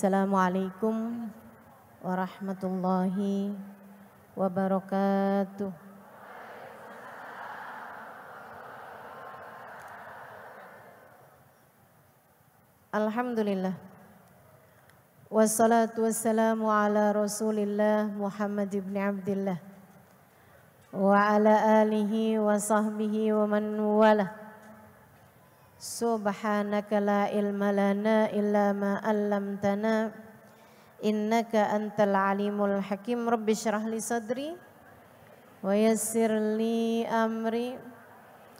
Assalamualaikum warahmatullahi wabarakatuh. Alhamdulillah. Wassalatu wassalamu ala Rasulillah Muhammad ibn Abdullah wa ala alihi wa sahbihi wa man walah. Subhanaka la ilma lana illa ma 'allamtana innaka antal alimul hakim. Rabbi syrah li sadri wa yassir li amri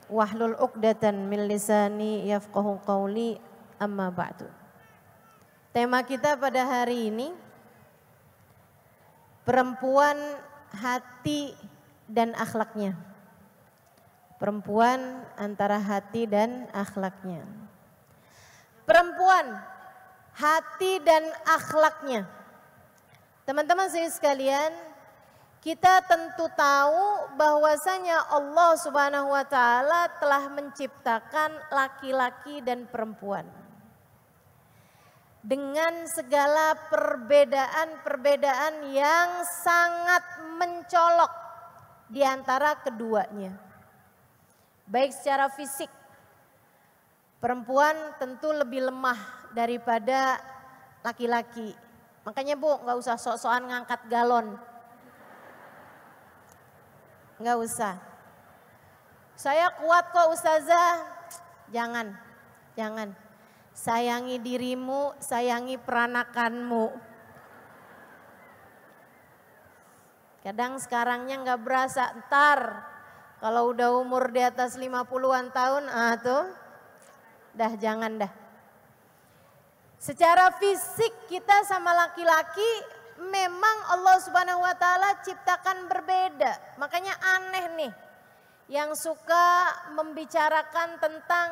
wahlul 'uqdatan min lisani yafqahu qawli amma ba'du. Tema kita pada hari ini perempuan hati dan akhlaknya perempuan antara hati dan akhlaknya. Perempuan, hati dan akhlaknya. Teman-teman sekalian, kita tentu tahu bahwasanya Allah Subhanahu wa taala telah menciptakan laki-laki dan perempuan. Dengan segala perbedaan-perbedaan yang sangat mencolok di antara keduanya baik secara fisik. Perempuan tentu lebih lemah daripada laki-laki. Makanya Bu, nggak usah sok-sokan ngangkat galon. Nggak usah. Saya kuat kok Ustazah. Jangan, jangan. Sayangi dirimu, sayangi peranakanmu. Kadang sekarangnya nggak berasa, ntar kalau udah umur di atas 50-an tahun, ah tuh, dah jangan dah. Secara fisik kita sama laki-laki memang Allah Subhanahu wa taala ciptakan berbeda. Makanya aneh nih yang suka membicarakan tentang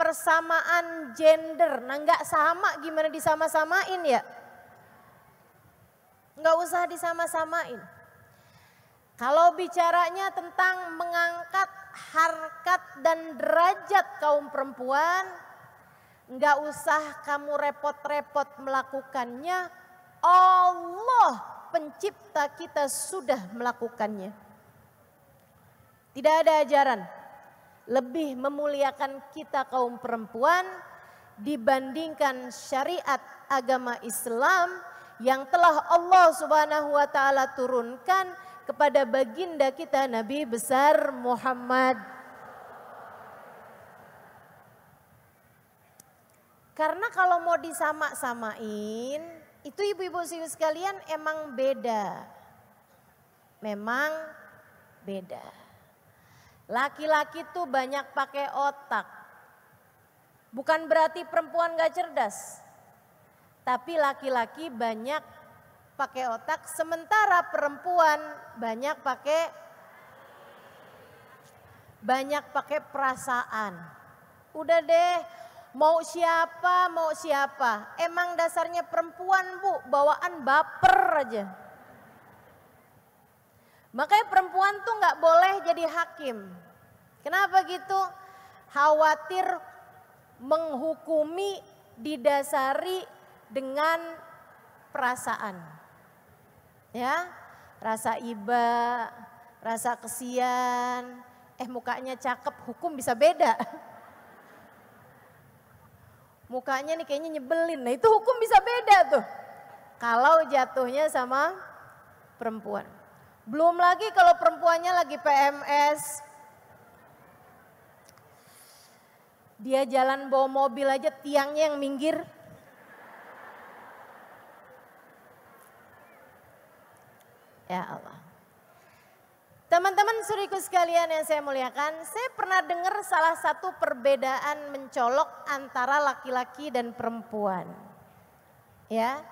persamaan gender. Nah nggak sama gimana disama-samain ya. Nggak usah disama-samain. Kalau bicaranya tentang mengangkat harkat dan derajat kaum perempuan, nggak usah kamu repot-repot melakukannya. Allah pencipta kita sudah melakukannya. Tidak ada ajaran lebih memuliakan kita kaum perempuan dibandingkan syariat agama Islam yang telah Allah Subhanahu wa taala turunkan kepada baginda kita Nabi besar Muhammad. Karena kalau mau disama-samain, itu ibu-ibu sekalian emang beda. Memang beda. Laki-laki tuh banyak pakai otak. Bukan berarti perempuan gak cerdas. Tapi laki-laki banyak pakai otak, sementara perempuan banyak pakai banyak pakai perasaan. Udah deh, mau siapa, mau siapa. Emang dasarnya perempuan, Bu, bawaan baper aja. Makanya perempuan tuh nggak boleh jadi hakim. Kenapa gitu? Khawatir menghukumi didasari dengan perasaan. Ya, rasa iba, rasa kesian, eh mukanya cakep, hukum bisa beda. Mukanya nih kayaknya nyebelin, nah itu hukum bisa beda tuh. Kalau jatuhnya sama perempuan. Belum lagi kalau perempuannya lagi PMS, dia jalan bawa mobil aja tiangnya yang minggir, Ya Allah. Teman-teman suriku sekalian yang saya muliakan, saya pernah dengar salah satu perbedaan mencolok antara laki-laki dan perempuan. Ya.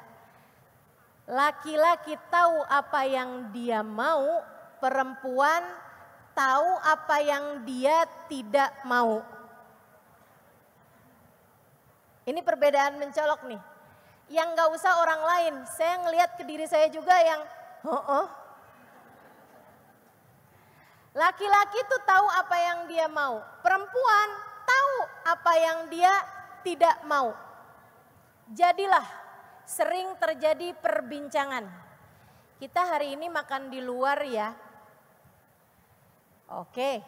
Laki-laki tahu apa yang dia mau, perempuan tahu apa yang dia tidak mau. Ini perbedaan mencolok nih. Yang gak usah orang lain, saya ngelihat ke diri saya juga yang Oh, oh. Laki-laki itu tahu apa yang dia mau. Perempuan tahu apa yang dia tidak mau. Jadilah sering terjadi perbincangan. Kita hari ini makan di luar ya. Oke.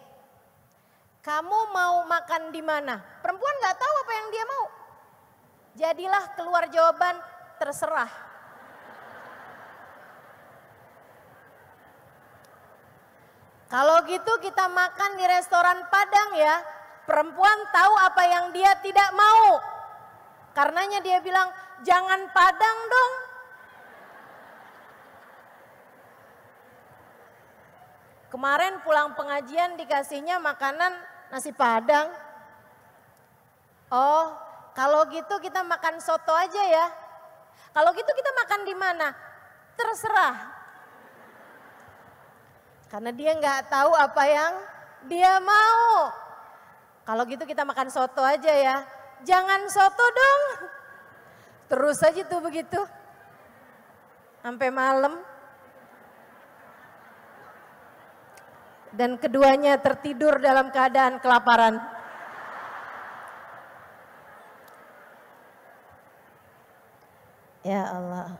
Kamu mau makan di mana? Perempuan gak tahu apa yang dia mau. Jadilah keluar jawaban terserah. Kalau gitu kita makan di restoran Padang ya. Perempuan tahu apa yang dia tidak mau. Karenanya dia bilang, jangan Padang dong. Kemarin pulang pengajian dikasihnya makanan nasi Padang. Oh, kalau gitu kita makan soto aja ya. Kalau gitu kita makan di mana? Terserah, karena dia nggak tahu apa yang dia mau. Kalau gitu kita makan soto aja ya. Jangan soto dong. Terus aja tuh begitu. Sampai malam. dan keduanya tertidur dalam keadaan kelaparan. Ya Allah.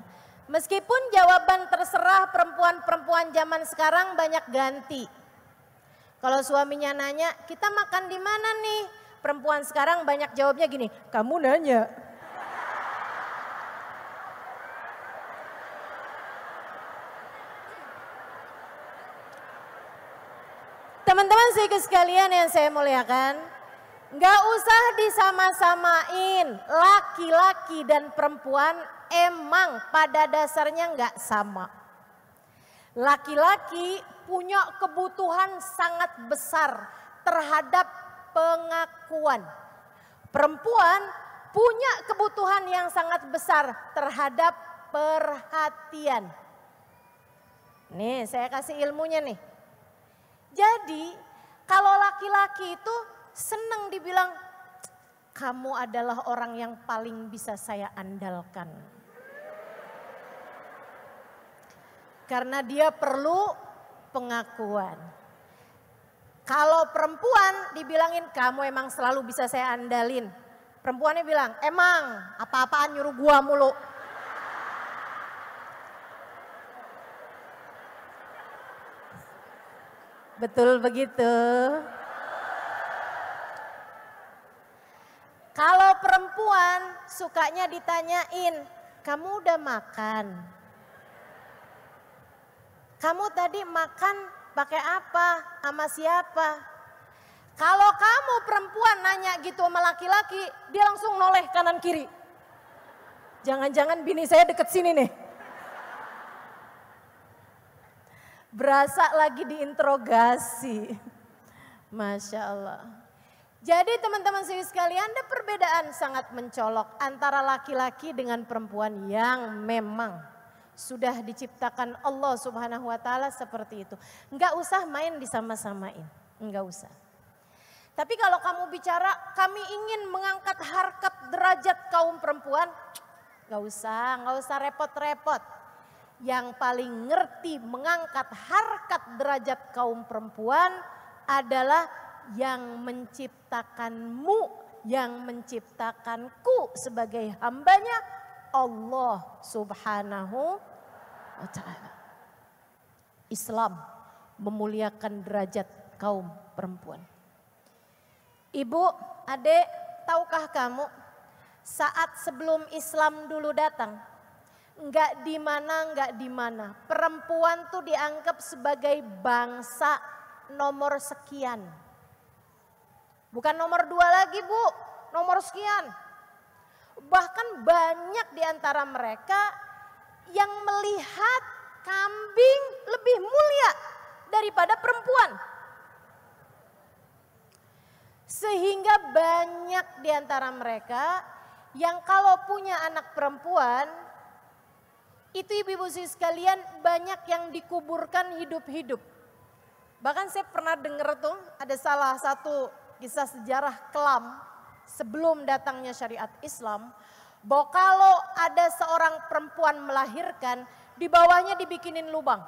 Meskipun jawaban terserah perempuan-perempuan zaman sekarang banyak ganti. Kalau suaminya nanya, kita makan di mana nih? Perempuan sekarang banyak jawabnya gini, kamu nanya. Teman-teman saya sekalian yang saya muliakan, nggak usah disama-samain laki-laki dan perempuan emang pada dasarnya nggak sama. Laki-laki punya kebutuhan sangat besar terhadap pengakuan. Perempuan punya kebutuhan yang sangat besar terhadap perhatian. Nih, saya kasih ilmunya nih. Jadi, kalau laki-laki itu seneng dibilang kamu adalah orang yang paling bisa saya andalkan. karena dia perlu pengakuan. Kalau perempuan dibilangin kamu emang selalu bisa saya andalin. Perempuannya bilang, emang apa-apaan nyuruh gua mulu. Betul begitu. Kalau perempuan sukanya ditanyain, kamu udah makan? kamu tadi makan pakai apa, sama siapa? Kalau kamu perempuan nanya gitu sama laki-laki, dia langsung noleh kanan kiri. Jangan-jangan bini saya deket sini nih. Berasa lagi diinterogasi. Masya Allah. Jadi teman-teman siwi sekalian ada perbedaan sangat mencolok antara laki-laki dengan perempuan yang memang sudah diciptakan Allah subhanahu wa ta'ala seperti itu. Enggak usah main di sama samain Enggak usah. Tapi kalau kamu bicara kami ingin mengangkat harkat derajat kaum perempuan. Enggak usah, enggak usah repot-repot. Yang paling ngerti mengangkat harkat derajat kaum perempuan adalah yang menciptakanmu yang menciptakanku sebagai hambanya Allah subhanahu wa Islam memuliakan derajat kaum perempuan. Ibu, adik, tahukah kamu saat sebelum Islam dulu datang, Enggak di mana nggak di mana, perempuan tuh dianggap sebagai bangsa nomor sekian. Bukan nomor dua lagi bu, nomor sekian. Bahkan banyak di antara mereka yang melihat kambing lebih mulia daripada perempuan. Sehingga banyak di antara mereka yang kalau punya anak perempuan, itu ibu-ibu sekalian banyak yang dikuburkan hidup-hidup. Bahkan saya pernah dengar tuh ada salah satu kisah sejarah kelam sebelum datangnya syariat Islam bahwa kalau ada seorang perempuan melahirkan, di bawahnya dibikinin lubang.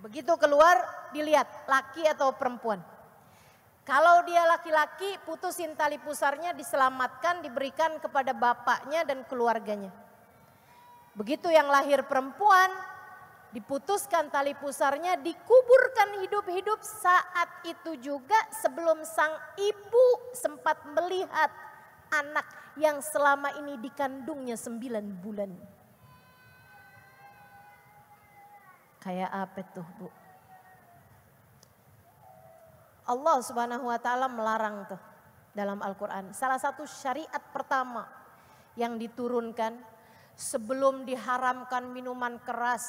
Begitu keluar, dilihat laki atau perempuan. Kalau dia laki-laki, putusin tali pusarnya, diselamatkan, diberikan kepada bapaknya dan keluarganya. Begitu yang lahir perempuan, diputuskan tali pusarnya, dikuburkan hidup-hidup saat itu juga sebelum sang ibu sempat melihat anak yang selama ini dikandungnya sembilan bulan. Kayak apa tuh bu? Allah subhanahu wa ta'ala melarang tuh dalam Al-Quran. Salah satu syariat pertama yang diturunkan sebelum diharamkan minuman keras,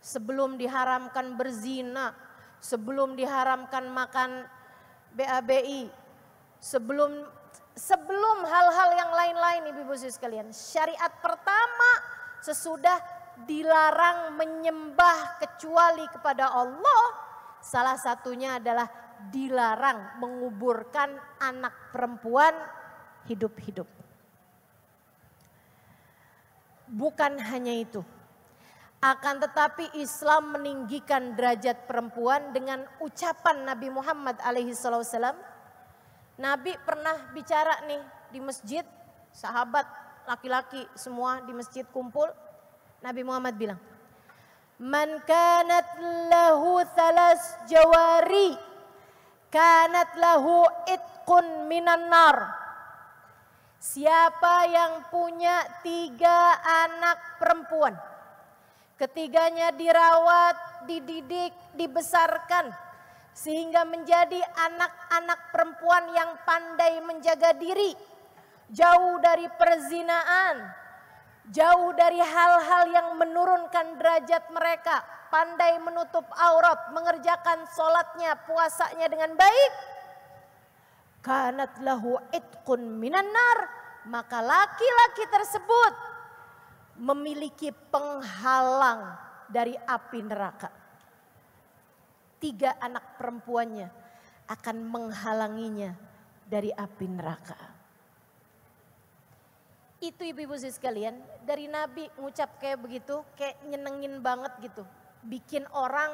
sebelum diharamkan berzina, sebelum diharamkan makan BABI, sebelum sebelum hal-hal yang lain-lain Ibu-Ibu sekalian. Syariat pertama sesudah dilarang menyembah kecuali kepada Allah. Salah satunya adalah dilarang menguburkan anak perempuan hidup-hidup. Bukan hanya itu. Akan tetapi Islam meninggikan derajat perempuan dengan ucapan Nabi Muhammad alaihi salam Nabi pernah bicara nih di masjid, sahabat laki-laki semua di masjid kumpul. Nabi Muhammad bilang, Man kanat lahu thalas jawari, kanat lahu itkun minan nar. Siapa yang punya tiga anak perempuan, ketiganya dirawat, dididik, dibesarkan, sehingga menjadi anak-anak perempuan yang pandai menjaga diri, jauh dari perzinaan, jauh dari hal-hal yang menurunkan derajat mereka, pandai menutup aurat, mengerjakan sholatnya, puasanya dengan baik. karena telah itkun minanar, maka laki-laki tersebut memiliki penghalang dari api neraka tiga anak perempuannya akan menghalanginya dari api neraka. Itu ibu-ibu sih sekalian, dari Nabi ngucap kayak begitu, kayak nyenengin banget gitu. Bikin orang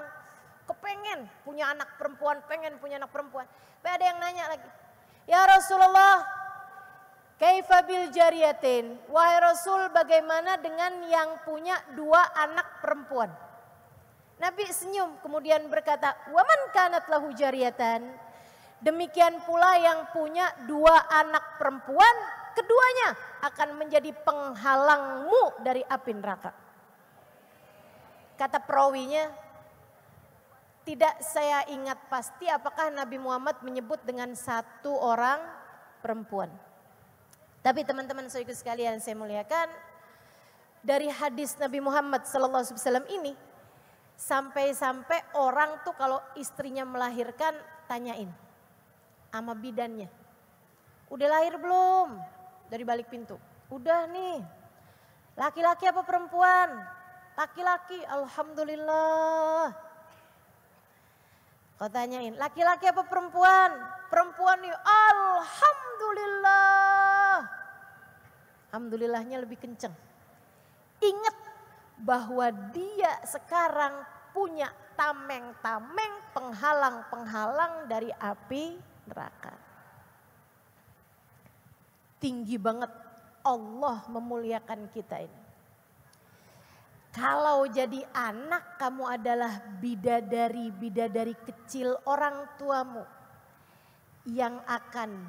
kepengen punya anak perempuan, pengen punya anak perempuan. Tapi ada yang nanya lagi, Ya Rasulullah, keifabil jariyatin? Wahai Rasul, bagaimana dengan yang punya dua anak perempuan? Nabi senyum kemudian berkata, "Waman kanat lahu jariyatan." Demikian pula yang punya dua anak perempuan, keduanya akan menjadi penghalangmu dari api neraka. Kata perawinya, tidak saya ingat pasti apakah Nabi Muhammad menyebut dengan satu orang perempuan. Tapi teman-teman saudaraku sekalian saya muliakan, dari hadis Nabi Muhammad SAW ini Sampai-sampai orang tuh kalau istrinya melahirkan tanyain sama bidannya. Udah lahir belum? Dari balik pintu. Udah nih. Laki-laki apa perempuan? Laki-laki, alhamdulillah. Kau tanyain, laki-laki apa perempuan? Perempuan nih, alhamdulillah. Alhamdulillahnya lebih kenceng. Ingat bahwa dia sekarang punya tameng-tameng penghalang-penghalang dari api neraka. Tinggi banget Allah memuliakan kita ini. Kalau jadi anak kamu adalah bidadari-bidadari kecil orang tuamu yang akan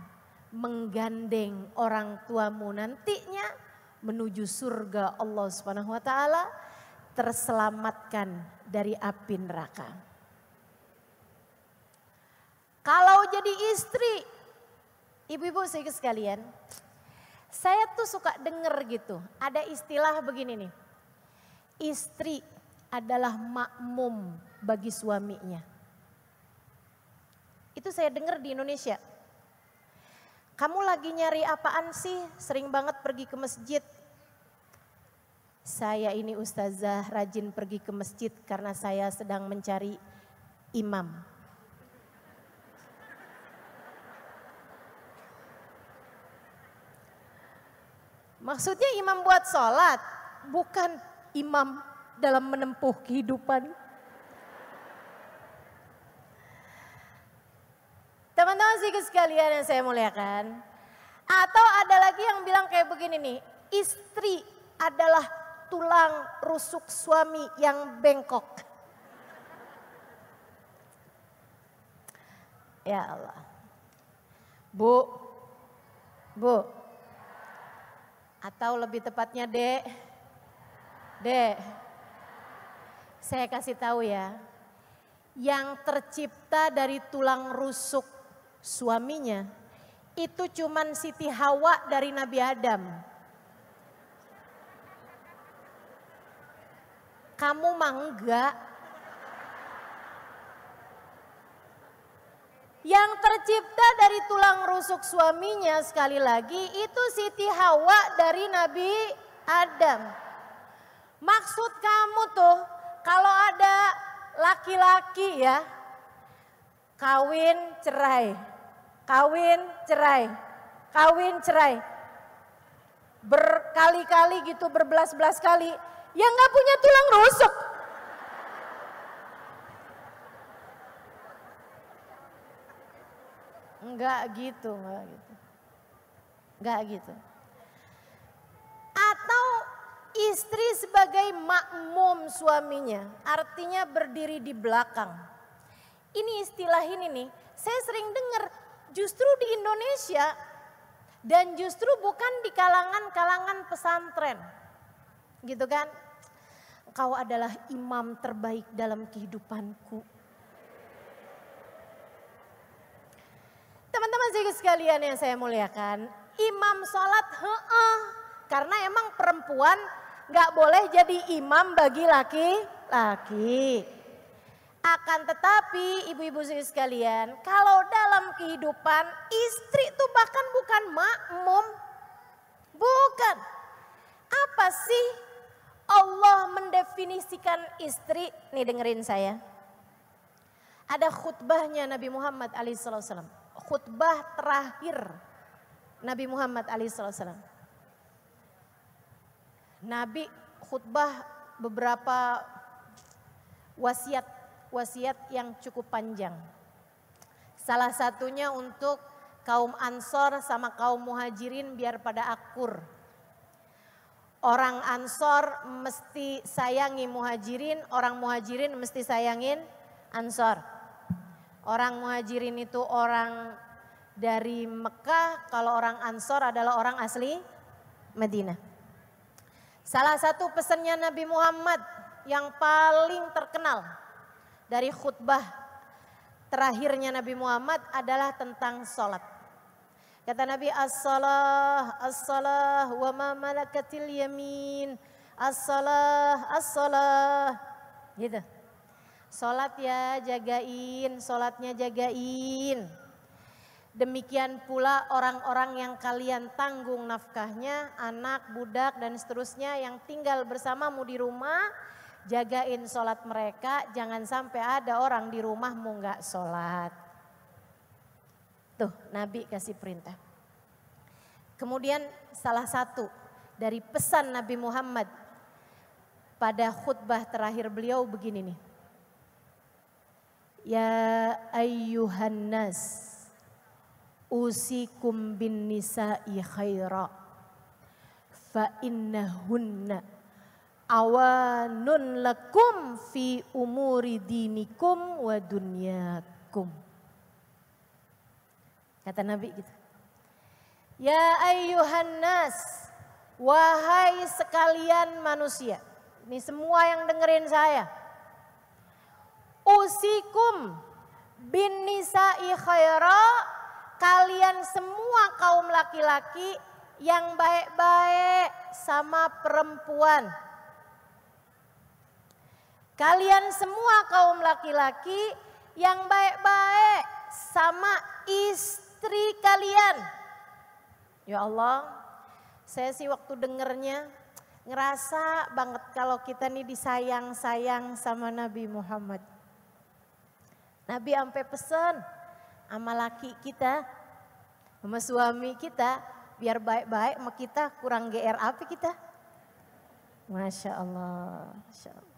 menggandeng orang tuamu nantinya menuju surga Allah Subhanahu wa taala terselamatkan dari api neraka. Kalau jadi istri, ibu-ibu saya sekalian, saya tuh suka denger gitu, ada istilah begini nih. Istri adalah makmum bagi suaminya. Itu saya dengar di Indonesia kamu lagi nyari apaan sih? Sering banget pergi ke masjid. Saya ini ustazah rajin pergi ke masjid karena saya sedang mencari imam. Maksudnya imam buat sholat, bukan imam dalam menempuh kehidupan. Teman-teman sedikit sekalian yang saya muliakan. Atau ada lagi yang bilang kayak begini nih, istri adalah tulang rusuk suami yang bengkok. Ya Allah. Bu, bu, atau lebih tepatnya dek, dek, saya kasih tahu ya, yang tercipta dari tulang rusuk suaminya itu cuman Siti Hawa dari Nabi Adam. Kamu mangga? Yang tercipta dari tulang rusuk suaminya sekali lagi itu Siti Hawa dari Nabi Adam. Maksud kamu tuh kalau ada laki-laki ya kawin cerai Kawin, cerai. Kawin, cerai. Berkali-kali gitu, berbelas-belas kali. Yang nggak punya tulang rusuk. Enggak gitu, enggak gitu. Enggak gitu. Atau istri sebagai makmum suaminya, artinya berdiri di belakang. Ini istilah ini nih, saya sering dengar justru di Indonesia dan justru bukan di kalangan-kalangan pesantren. Gitu kan? Kau adalah imam terbaik dalam kehidupanku. Teman-teman sekalian yang saya muliakan, imam sholat he'e. Karena emang perempuan nggak boleh jadi imam bagi laki-laki. Akan tetapi ibu-ibu sekalian, kalau dalam kehidupan istri itu bahkan bukan makmum. Bukan. Apa sih Allah mendefinisikan istri? Nih dengerin saya. Ada khutbahnya Nabi Muhammad alaihissalam. Khutbah terakhir Nabi Muhammad alaihissalam. Nabi khutbah beberapa wasiat wasiat yang cukup panjang. Salah satunya untuk kaum Ansor sama kaum Muhajirin biar pada akur. Orang Ansor mesti sayangi Muhajirin, orang Muhajirin mesti sayangin Ansor. Orang Muhajirin itu orang dari Mekah, kalau orang Ansor adalah orang asli Medina. Salah satu pesannya Nabi Muhammad yang paling terkenal dari khutbah terakhirnya Nabi Muhammad adalah tentang sholat. Kata Nabi, as-salah, as-salah, wa ma malakatil yamin, as-salah, as-salah. Gitu. Sholat ya jagain, sholatnya jagain. Demikian pula orang-orang yang kalian tanggung nafkahnya, anak, budak, dan seterusnya yang tinggal bersamamu di rumah, jagain sholat mereka, jangan sampai ada orang di rumahmu nggak sholat. Tuh, Nabi kasih perintah. Kemudian salah satu dari pesan Nabi Muhammad pada khutbah terakhir beliau begini nih. Ya ayyuhan nas usikum bin nisa'i khaira fa innahunna awanun lakum fi umuri dinikum wa dunyakum. Kata Nabi gitu. Ya ayyuhan nas, wahai sekalian manusia. Ini semua yang dengerin saya. Usikum bin nisa'i khaira, kalian semua kaum laki-laki yang baik-baik sama perempuan Kalian semua kaum laki-laki yang baik-baik sama istri kalian. Ya Allah, saya sih waktu dengernya ngerasa banget kalau kita nih disayang-sayang sama Nabi Muhammad. Nabi sampai pesen sama laki kita, sama suami kita, biar baik-baik sama kita, kurang GR apa kita. Masya Allah, Masya Allah.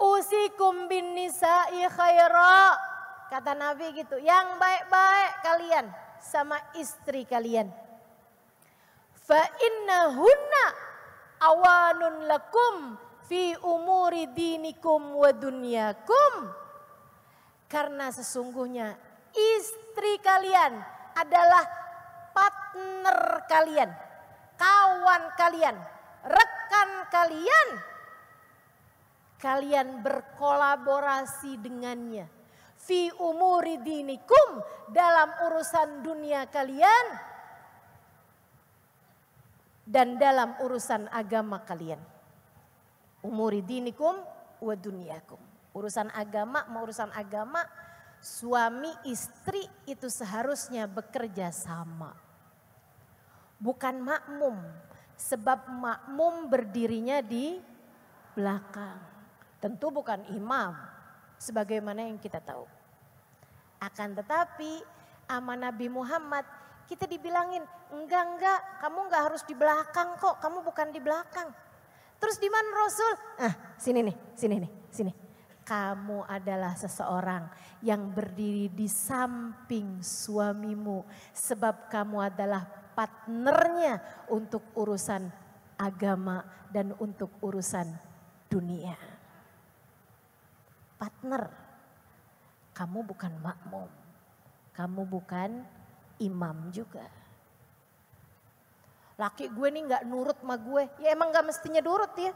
Usikum bin nisa'i khaira. Kata Nabi gitu. Yang baik-baik kalian sama istri kalian. Fa inna hunna awanun lakum fi umuri dinikum wa dunyakum. Karena sesungguhnya istri kalian adalah partner kalian, kawan kalian, rekan kalian kalian berkolaborasi dengannya. Fi umuri dinikum dalam urusan dunia kalian dan dalam urusan agama kalian. Umuri dinikum wa dunyakum. Urusan agama, mau urusan agama, suami istri itu seharusnya bekerja sama. Bukan makmum, sebab makmum berdirinya di belakang. Tentu bukan imam, sebagaimana yang kita tahu. Akan tetapi aman Nabi Muhammad kita dibilangin, enggak, enggak, kamu enggak harus di belakang kok, kamu bukan di belakang. Terus di mana Rasul? Ah, sini nih, sini nih, sini. Kamu adalah seseorang yang berdiri di samping suamimu. Sebab kamu adalah partnernya untuk urusan agama dan untuk urusan dunia partner. Kamu bukan makmum. Kamu bukan imam juga. Laki gue nih gak nurut sama gue. Ya emang gak mestinya nurut ya.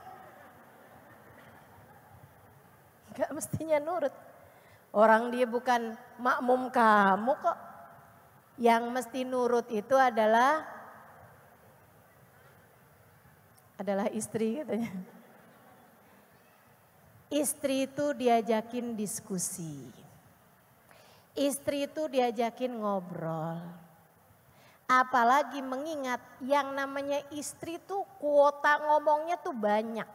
Gak mestinya nurut. Orang dia bukan makmum kamu kok. Yang mesti nurut itu adalah adalah istri katanya. Istri itu diajakin diskusi. Istri itu diajakin ngobrol. Apalagi mengingat yang namanya istri itu kuota ngomongnya tuh banyak.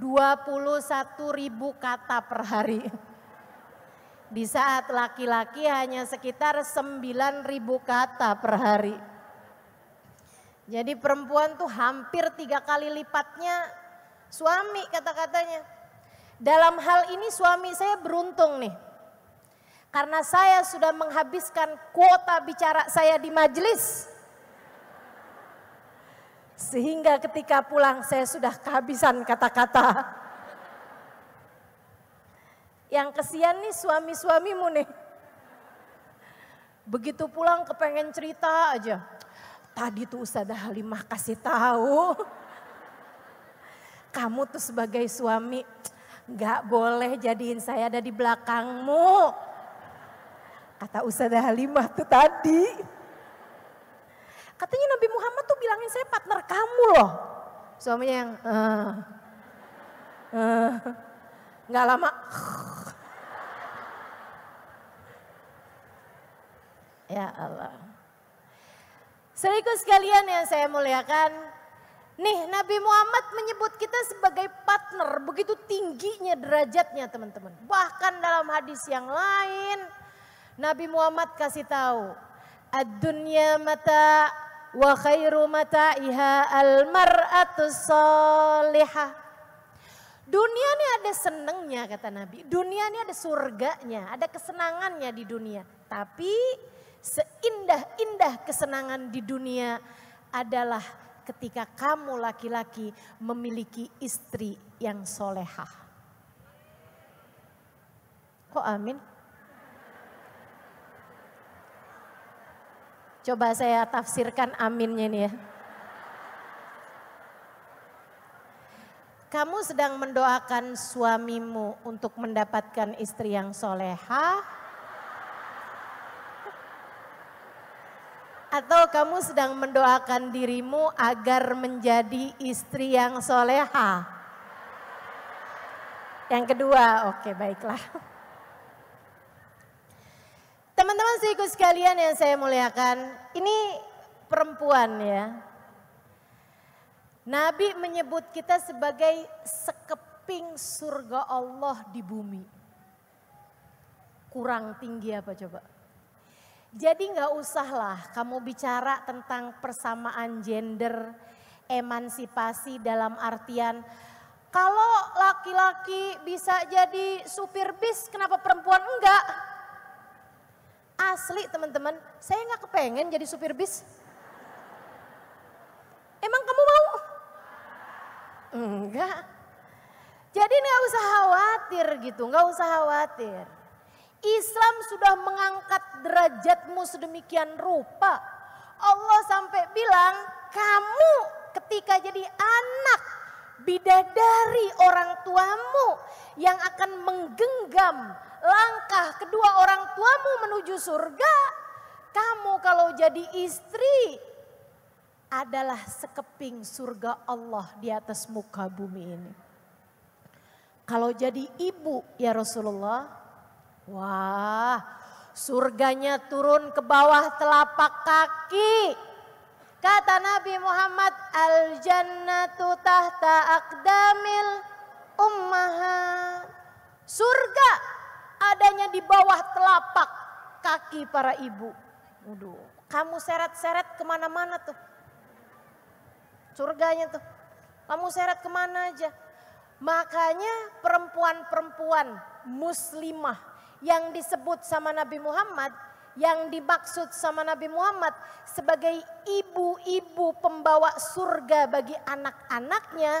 21 ribu kata per hari. Di saat laki-laki hanya sekitar 9 ribu kata per hari. Jadi perempuan tuh hampir tiga kali lipatnya suami kata-katanya. Dalam hal ini suami saya beruntung nih. Karena saya sudah menghabiskan kuota bicara saya di majelis. Sehingga ketika pulang saya sudah kehabisan kata-kata. Yang kesian nih suami-suamimu nih. Begitu pulang kepengen cerita aja Tadi tuh Ustazah Halimah kasih tahu. Kamu tuh sebagai suami gak boleh jadiin saya ada di belakangmu. Kata Ustazah Halimah tuh tadi. Katanya Nabi Muhammad tuh bilangin saya partner kamu loh. Suaminya yang uh, uh, nggak lama. ya Allah. Seriku sekalian yang saya muliakan, nih Nabi Muhammad menyebut kita sebagai partner, begitu tingginya derajatnya teman-teman. Bahkan dalam hadis yang lain, Nabi Muhammad kasih tahu, "Ad-dunya mata wa khairu mata iha al-mar'atu soliha. Dunia ini ada senengnya kata Nabi. Dunia ini ada surganya, ada kesenangannya di dunia. Tapi Seindah-indah kesenangan di dunia adalah ketika kamu laki-laki memiliki istri yang solehah. Kok amin? Coba saya tafsirkan aminnya ini ya. Kamu sedang mendoakan suamimu untuk mendapatkan istri yang solehah atau kamu sedang mendoakan dirimu agar menjadi istri yang soleha? Yang kedua, oke baiklah. Teman-teman siku sekalian yang saya muliakan, ini perempuan ya. Nabi menyebut kita sebagai sekeping surga Allah di bumi. Kurang tinggi apa coba? Jadi nggak usahlah kamu bicara tentang persamaan gender, emansipasi dalam artian kalau laki-laki bisa jadi supir bis, kenapa perempuan enggak? Asli teman-teman, saya nggak kepengen jadi supir bis. Emang kamu mau? Enggak. Jadi nggak usah khawatir gitu, nggak usah khawatir. Islam sudah mengangkat derajatmu sedemikian rupa. Allah sampai bilang, kamu ketika jadi anak bidadari orang tuamu yang akan menggenggam langkah kedua orang tuamu menuju surga. Kamu kalau jadi istri adalah sekeping surga Allah di atas muka bumi ini. Kalau jadi ibu ya Rasulullah, Wah, surganya turun ke bawah telapak kaki. Kata Nabi Muhammad, "Al-jannatu tahta Akdamil ummahat." Surga adanya di bawah telapak kaki para ibu. Waduh, kamu seret-seret kemana-mana tuh. Surganya tuh. Kamu seret kemana aja. Makanya perempuan-perempuan muslimah yang disebut sama Nabi Muhammad, yang dimaksud sama Nabi Muhammad sebagai ibu-ibu pembawa surga bagi anak-anaknya,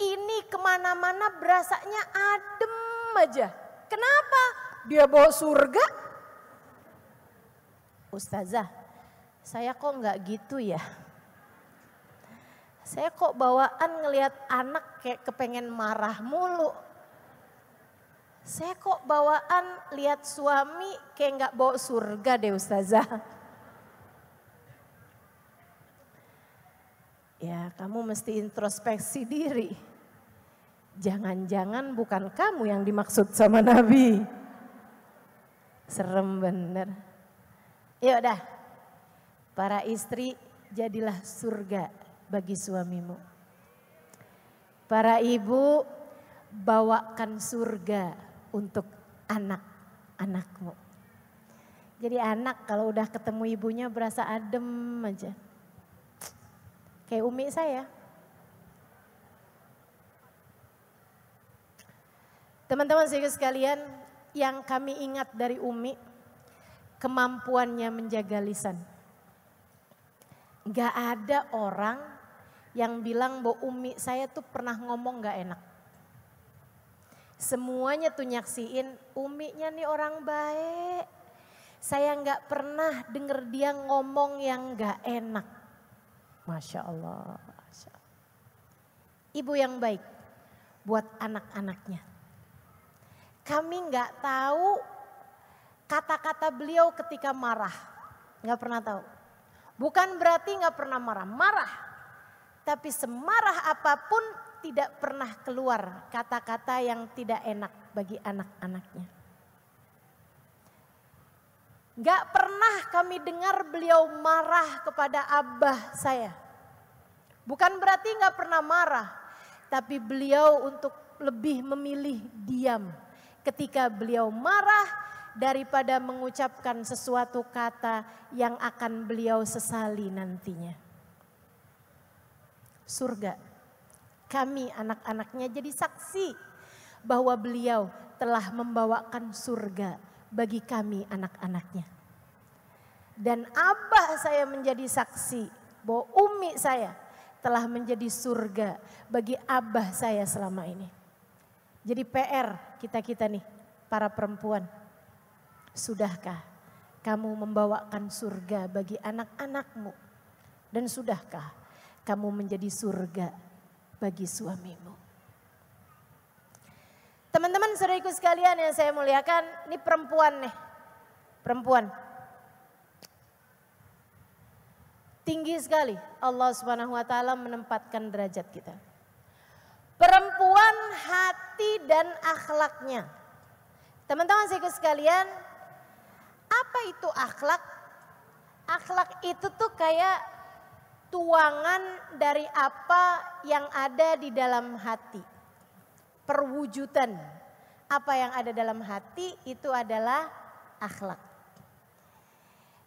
ini kemana-mana berasanya adem aja. Kenapa? Dia bawa surga. Ustazah, saya kok nggak gitu ya. Saya kok bawaan ngelihat anak kayak kepengen marah mulu saya kok bawaan lihat suami kayak nggak bawa surga deh ustazah. Ya kamu mesti introspeksi diri. Jangan-jangan bukan kamu yang dimaksud sama Nabi. Serem bener. Ya udah, para istri jadilah surga bagi suamimu. Para ibu bawakan surga untuk anak-anakmu. Jadi anak kalau udah ketemu ibunya berasa adem aja. Kayak umi saya. Teman-teman serius sekalian yang kami ingat dari umi kemampuannya menjaga lisan. Gak ada orang yang bilang bahwa umi saya tuh pernah ngomong gak enak. Semuanya tuh nyaksiin uminya nih orang baik. Saya nggak pernah denger dia ngomong yang nggak enak. Masya Allah. Masya Allah. Ibu yang baik buat anak-anaknya. Kami nggak tahu kata-kata beliau ketika marah. Nggak pernah tahu. Bukan berarti nggak pernah marah. Marah. Tapi semarah apapun tidak pernah keluar kata-kata yang tidak enak bagi anak-anaknya. Gak pernah kami dengar beliau marah kepada abah saya. Bukan berarti gak pernah marah, tapi beliau untuk lebih memilih diam ketika beliau marah daripada mengucapkan sesuatu kata yang akan beliau sesali nantinya. Surga kami anak-anaknya jadi saksi bahwa beliau telah membawakan surga bagi kami anak-anaknya. Dan abah saya menjadi saksi bahwa umi saya telah menjadi surga bagi abah saya selama ini. Jadi PR kita-kita nih, para perempuan. Sudahkah kamu membawakan surga bagi anak-anakmu? Dan sudahkah kamu menjadi surga bagi suamimu. Teman-teman saudariku sekalian yang saya muliakan, ini perempuan nih. Perempuan. Tinggi sekali Allah Subhanahu wa taala menempatkan derajat kita. Perempuan hati dan akhlaknya. Teman-teman saudariku sekalian, apa itu akhlak? Akhlak itu tuh kayak tuangan dari apa yang ada di dalam hati. Perwujudan apa yang ada dalam hati itu adalah akhlak.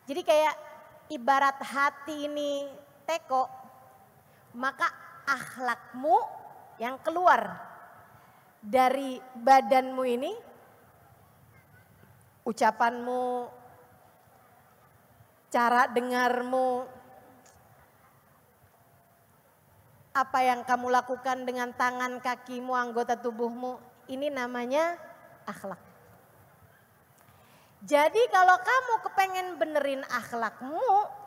Jadi kayak ibarat hati ini teko, maka akhlakmu yang keluar dari badanmu ini, ucapanmu, cara dengarmu, apa yang kamu lakukan dengan tangan, kakimu, anggota tubuhmu, ini namanya akhlak. Jadi kalau kamu kepengen benerin akhlakmu,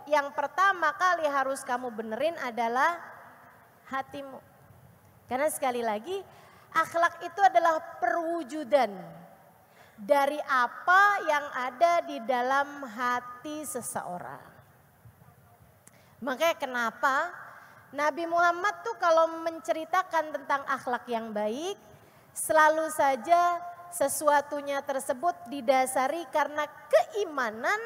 yang pertama kali harus kamu benerin adalah hatimu. Karena sekali lagi, akhlak itu adalah perwujudan dari apa yang ada di dalam hati seseorang. Makanya kenapa Nabi Muhammad tuh kalau menceritakan tentang akhlak yang baik, selalu saja sesuatunya tersebut didasari karena keimanan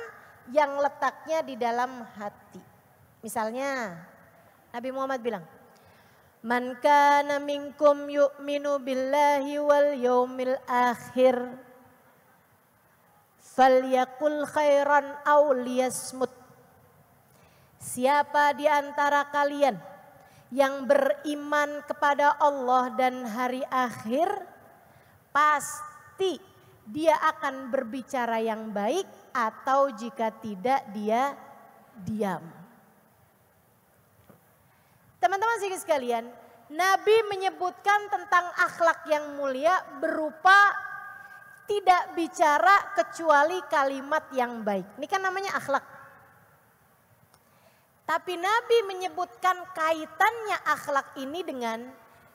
yang letaknya di dalam hati. Misalnya, Nabi Muhammad bilang, Man kana minkum yu'minu billahi wal yaumil akhir falyakul khairan aw liyasmut. Siapa di antara kalian yang beriman kepada Allah dan hari akhir pasti dia akan berbicara yang baik atau jika tidak dia diam. Teman-teman sih sekalian, Nabi menyebutkan tentang akhlak yang mulia berupa tidak bicara kecuali kalimat yang baik. Ini kan namanya akhlak. Tapi Nabi menyebutkan kaitannya akhlak ini dengan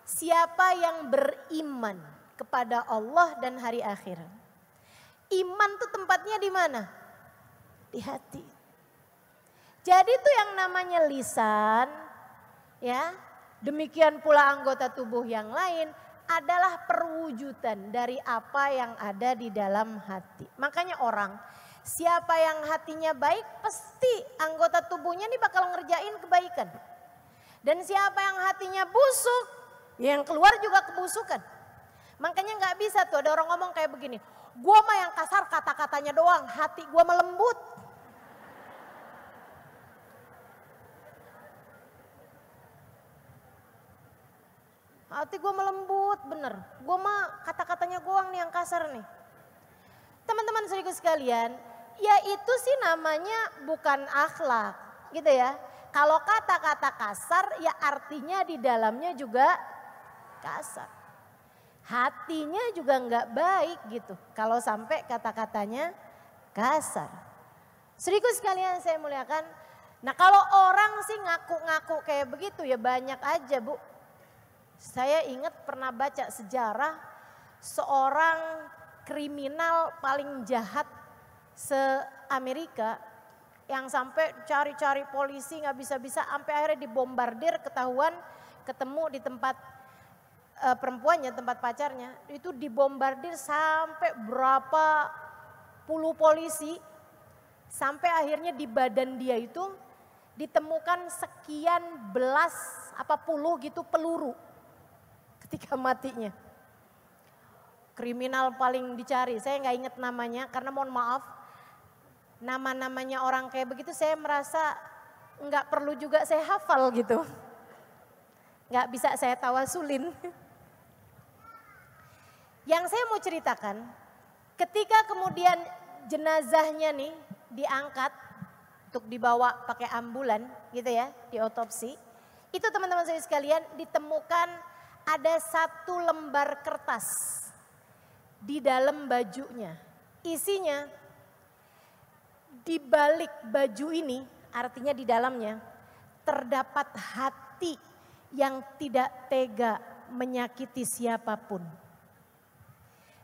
siapa yang beriman kepada Allah dan hari akhir. Iman tuh tempatnya di mana? Di hati. Jadi tuh yang namanya lisan, ya, demikian pula anggota tubuh yang lain adalah perwujudan dari apa yang ada di dalam hati. Makanya orang Siapa yang hatinya baik pasti anggota tubuhnya nih bakal ngerjain kebaikan. Dan siapa yang hatinya busuk, yang keluar juga kebusukan. Makanya nggak bisa tuh ada orang ngomong kayak begini. Gua mah yang kasar kata-katanya doang, hati gue melembut. Hati gue melembut bener. Gue mah kata-katanya gue nih yang kasar nih. Teman-teman serius sekalian, Ya itu sih namanya bukan akhlak gitu ya. Kalau kata-kata kasar ya artinya di dalamnya juga kasar. Hatinya juga nggak baik gitu. Kalau sampai kata-katanya kasar. Seriku sekalian saya muliakan. Nah kalau orang sih ngaku-ngaku kayak begitu ya banyak aja bu. Saya ingat pernah baca sejarah seorang kriminal paling jahat se-Amerika yang sampai cari-cari polisi nggak bisa-bisa sampai akhirnya dibombardir ketahuan ketemu di tempat e, perempuannya tempat pacarnya itu dibombardir sampai berapa puluh polisi sampai akhirnya di badan dia itu ditemukan sekian belas apa puluh gitu peluru ketika matinya kriminal paling dicari saya nggak ingat namanya karena mohon maaf nama-namanya orang kayak begitu saya merasa nggak perlu juga saya hafal gitu. Nggak bisa saya tawasulin. Yang saya mau ceritakan, ketika kemudian jenazahnya nih diangkat untuk dibawa pakai ambulan gitu ya, di otopsi. Itu teman-teman saya sekalian ditemukan ada satu lembar kertas di dalam bajunya. Isinya di balik baju ini, artinya di dalamnya, terdapat hati yang tidak tega menyakiti siapapun.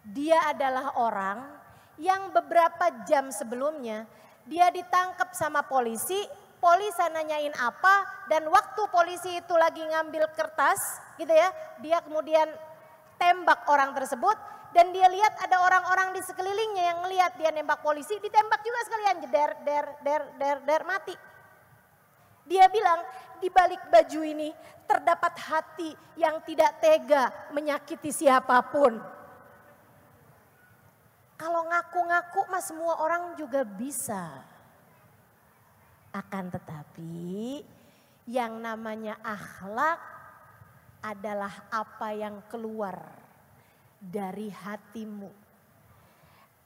Dia adalah orang yang beberapa jam sebelumnya dia ditangkap sama polisi, polisi nanyain apa dan waktu polisi itu lagi ngambil kertas gitu ya, dia kemudian tembak orang tersebut dan dia lihat ada orang-orang di sekelilingnya yang ngelihat dia nembak polisi, ditembak juga sekalian jeder der der der der mati. Dia bilang di balik baju ini terdapat hati yang tidak tega menyakiti siapapun. Kalau ngaku-ngaku mas semua orang juga bisa. Akan tetapi yang namanya akhlak adalah apa yang keluar dari hatimu.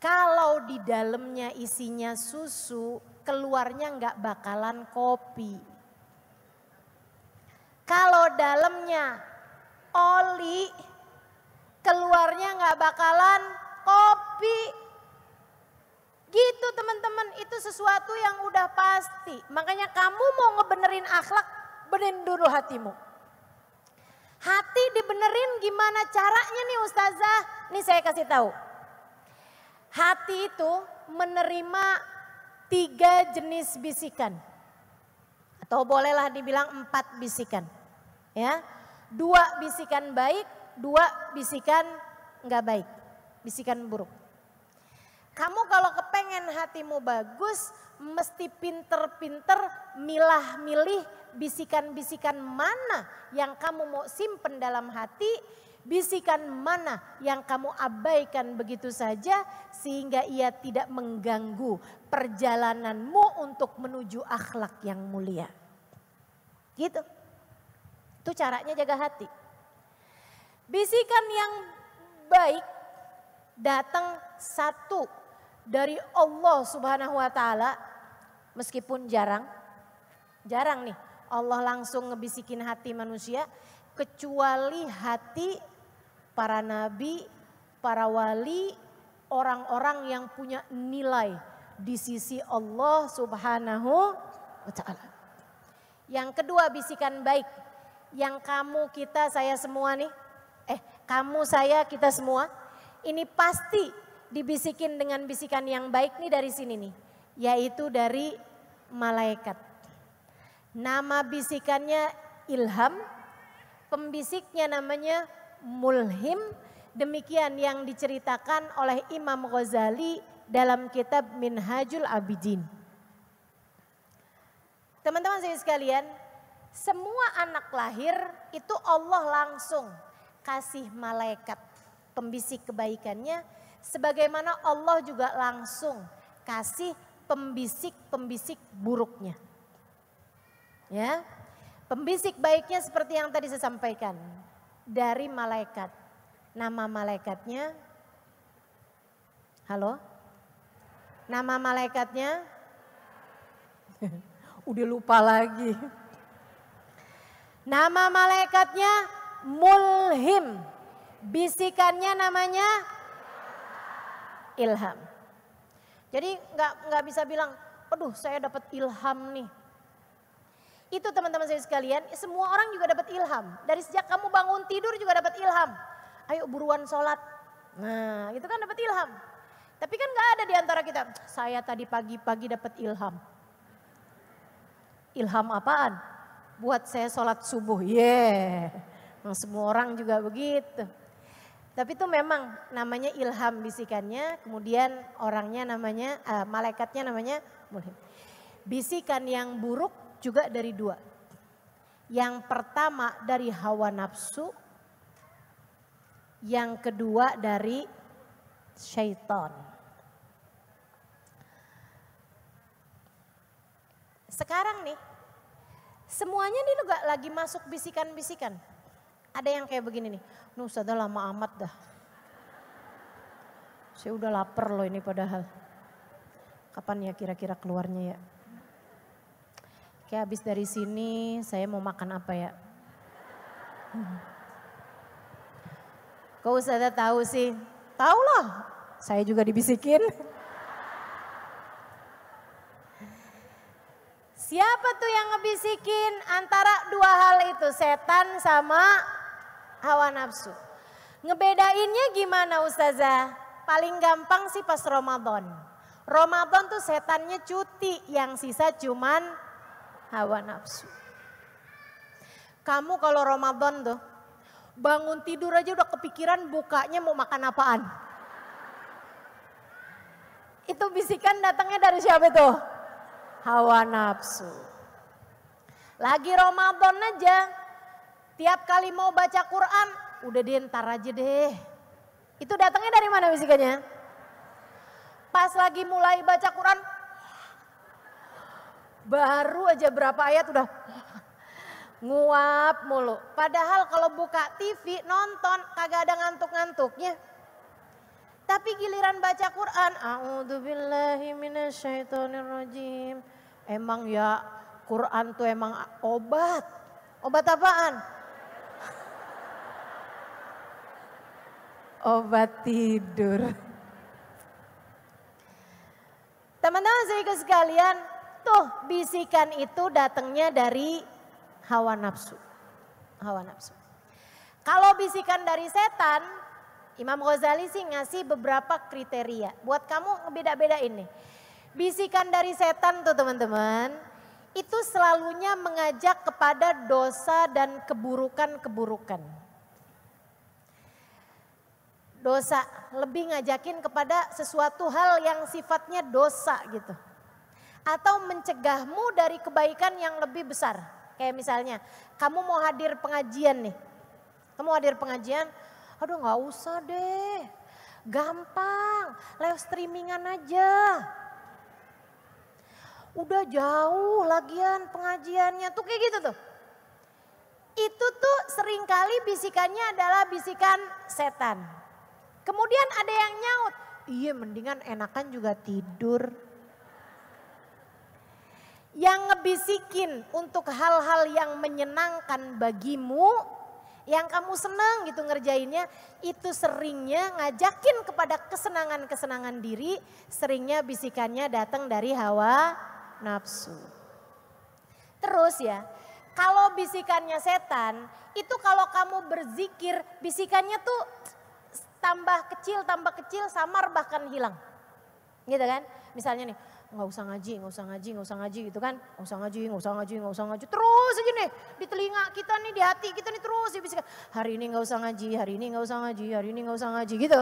Kalau di dalamnya isinya susu, keluarnya nggak bakalan kopi. Kalau dalamnya oli, keluarnya nggak bakalan kopi. Gitu teman-teman, itu sesuatu yang udah pasti. Makanya kamu mau ngebenerin akhlak, benerin dulu hatimu. Hati dibenerin gimana caranya nih Ustazah? Nih saya kasih tahu. Hati itu menerima tiga jenis bisikan. Atau bolehlah dibilang empat bisikan. Ya, Dua bisikan baik, dua bisikan nggak baik. Bisikan buruk. Kamu kalau kepengen hatimu bagus, mesti pinter-pinter milah-milih bisikan-bisikan mana yang kamu mau simpen dalam hati, bisikan mana yang kamu abaikan begitu saja sehingga ia tidak mengganggu perjalananmu untuk menuju akhlak yang mulia. Gitu. Itu caranya jaga hati. Bisikan yang baik datang satu dari Allah Subhanahu wa taala meskipun jarang jarang nih Allah langsung ngebisikin hati manusia kecuali hati para nabi, para wali, orang-orang yang punya nilai di sisi Allah Subhanahu wa taala. Yang kedua bisikan baik yang kamu, kita, saya semua nih. Eh, kamu, saya, kita semua. Ini pasti dibisikin dengan bisikan yang baik nih dari sini nih, yaitu dari malaikat. Nama bisikannya ilham, pembisiknya namanya mulhim. Demikian yang diceritakan oleh Imam Ghazali dalam kitab Minhajul Abidin. Teman-teman saya sekalian, semua anak lahir itu Allah langsung kasih malaikat pembisik kebaikannya Sebagaimana Allah juga langsung kasih pembisik-pembisik buruknya. Ya. Pembisik baiknya seperti yang tadi saya sampaikan dari malaikat. Nama malaikatnya Halo? Nama malaikatnya? Udah lupa lagi. Nama malaikatnya Mulhim. Bisikannya namanya ilham. Jadi nggak nggak bisa bilang, aduh saya dapat ilham nih. Itu teman-teman saya sekalian, semua orang juga dapat ilham. Dari sejak kamu bangun tidur juga dapat ilham. Ayo buruan sholat. Nah itu kan dapat ilham. Tapi kan nggak ada di antara kita, saya tadi pagi-pagi dapat ilham. Ilham apaan? Buat saya sholat subuh, yeah. Nah, semua orang juga begitu. Tapi itu memang namanya ilham bisikannya, kemudian orangnya namanya, uh, malaikatnya namanya mulhim. Bisikan yang buruk juga dari dua. Yang pertama dari hawa nafsu, yang kedua dari syaitan. Sekarang nih, semuanya ini juga lagi masuk bisikan-bisikan. Ada yang kayak begini nih, Nusada lama amat dah. Saya udah lapar loh ini padahal. Kapan ya kira-kira keluarnya ya? Kayak habis dari sini saya mau makan apa ya? Kau Ustazah tahu sih? Tahu lah, saya juga dibisikin. Siapa tuh yang ngebisikin antara dua hal itu, setan sama hawa nafsu. Ngebedainnya gimana Ustazah? Paling gampang sih pas Ramadan. Ramadan tuh setannya cuti, yang sisa cuman hawa nafsu. Kamu kalau Ramadan tuh bangun tidur aja udah kepikiran bukanya mau makan apaan. Itu bisikan datangnya dari siapa itu? Hawa nafsu. Lagi Ramadan aja Tiap kali mau baca Quran, udah deh ntar aja deh. Itu datangnya dari mana bisikannya? Pas lagi mulai baca Quran, baru aja berapa ayat udah nguap mulu. Padahal kalau buka TV, nonton, kagak ada ngantuk-ngantuknya. Tapi giliran baca Quran, A'udzubillahi Emang ya Quran tuh emang obat. Obat apaan? Obat tidur. Teman-teman saya sekalian, tuh bisikan itu datangnya dari hawa nafsu. Hawa nafsu. Kalau bisikan dari setan, Imam Ghazali sih ngasih beberapa kriteria. Buat kamu beda beda ini. Bisikan dari setan tuh teman-teman. Itu selalunya mengajak kepada dosa dan keburukan-keburukan dosa, lebih ngajakin kepada sesuatu hal yang sifatnya dosa gitu. Atau mencegahmu dari kebaikan yang lebih besar. Kayak misalnya, kamu mau hadir pengajian nih. Kamu hadir pengajian, aduh gak usah deh. Gampang, live streamingan aja. Udah jauh lagian pengajiannya tuh kayak gitu tuh itu tuh seringkali bisikannya adalah bisikan setan. Kemudian ada yang nyaut, iya mendingan enakan juga tidur. Yang ngebisikin untuk hal-hal yang menyenangkan bagimu, yang kamu seneng gitu ngerjainnya, itu seringnya ngajakin kepada kesenangan-kesenangan diri, seringnya bisikannya datang dari hawa nafsu. Terus ya, kalau bisikannya setan, itu kalau kamu berzikir, bisikannya tuh tambah kecil, tambah kecil, samar bahkan hilang. Gitu kan? Misalnya nih, nggak usah ngaji, nggak usah ngaji, nggak usah ngaji gitu kan. Nggak usah ngaji, nggak usah ngaji, nggak usah ngaji. Terus aja nih, di telinga kita nih, di hati kita nih terus dibisikkan. Hari ini nggak usah ngaji, hari ini nggak usah ngaji, hari ini nggak usah ngaji gitu.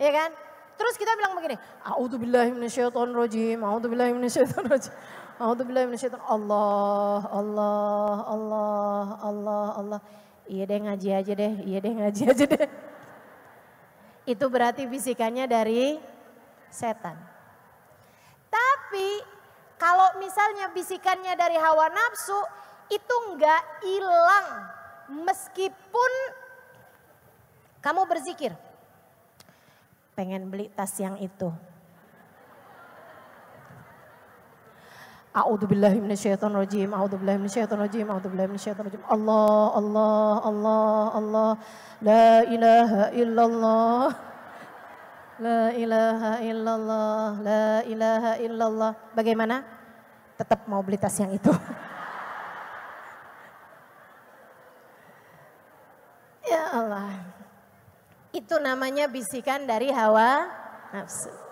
Iya kan? Terus kita bilang begini, A'udzubillahiminasyaitonrojim, A'udzubillahiminasyaitonrojim. A'udzubillahiminasyaiton. Allah, Allah, Allah, Allah, Allah. Iya deh ngaji aja deh, iya deh ngaji aja deh. Itu berarti bisikannya dari setan. Tapi kalau misalnya bisikannya dari hawa nafsu itu enggak hilang meskipun kamu berzikir. Pengen beli tas yang itu, A'udzu billahi minasyaitonir rajim. A'udzu billahi minasyaitonir rajim. A'udzu billahi minasyaitonir rajim. Allah, Allah, Allah, Allah. La ilaha illallah. La ilaha illallah. La ilaha illallah. Bagaimana? Tetap mau beli tas yang itu. ya Allah. Itu namanya bisikan dari hawa nafsu.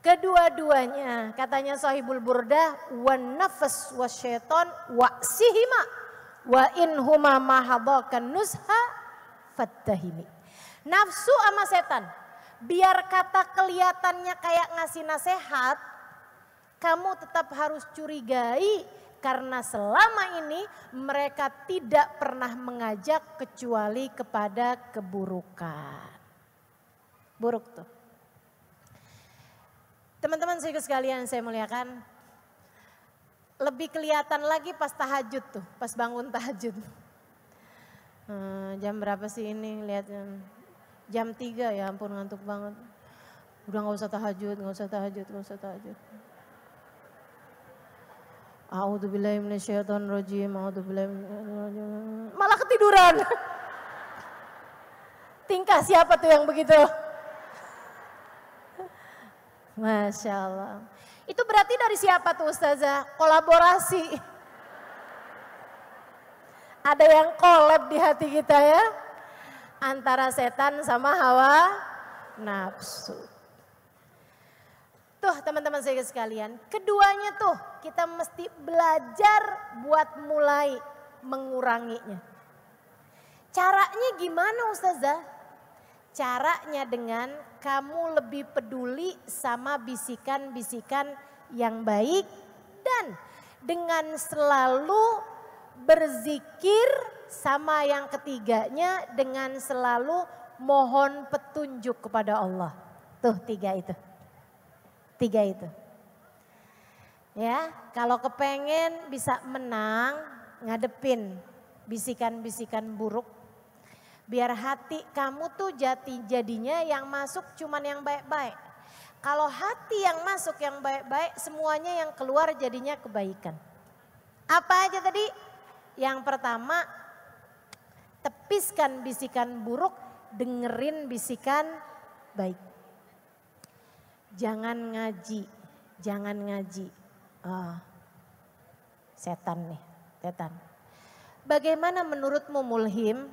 Kedua-duanya katanya Sahibul Burda wa nafas wa syaitan wa sihima wa in mahadakan nusha fattahimi. Nafsu sama setan. Biar kata kelihatannya kayak ngasih nasihat, kamu tetap harus curigai karena selama ini mereka tidak pernah mengajak kecuali kepada keburukan. Buruk tuh. Teman-teman sirkus sekalian saya muliakan, lebih kelihatan lagi pas tahajud tuh, pas bangun tahajud. Hmm, jam berapa sih ini lihat jam tiga ya ampun ngantuk banget. Udah gak usah tahajud, nggak usah tahajud, nggak usah tahajud. A'udzubillahi minasyaitonirrajim. Malah ketiduran. Tingkah siapa tuh yang begitu? Masya Allah. Itu berarti dari siapa tuh Ustazah? Kolaborasi. Ada yang kolab di hati kita ya. Antara setan sama hawa nafsu. Tuh teman-teman saya sekalian, keduanya tuh kita mesti belajar buat mulai menguranginya. Caranya gimana Ustazah? Caranya dengan kamu lebih peduli sama bisikan-bisikan yang baik dan dengan selalu berzikir sama yang ketiganya dengan selalu mohon petunjuk kepada Allah. Tuh tiga itu. Tiga itu. Ya, kalau kepengen bisa menang ngadepin bisikan-bisikan buruk Biar hati kamu tuh jati jadinya yang masuk cuman yang baik-baik. Kalau hati yang masuk yang baik-baik semuanya yang keluar jadinya kebaikan. Apa aja tadi? Yang pertama tepiskan bisikan buruk, dengerin bisikan baik. Jangan ngaji, jangan ngaji. Oh, setan nih, setan. Bagaimana menurutmu mulhim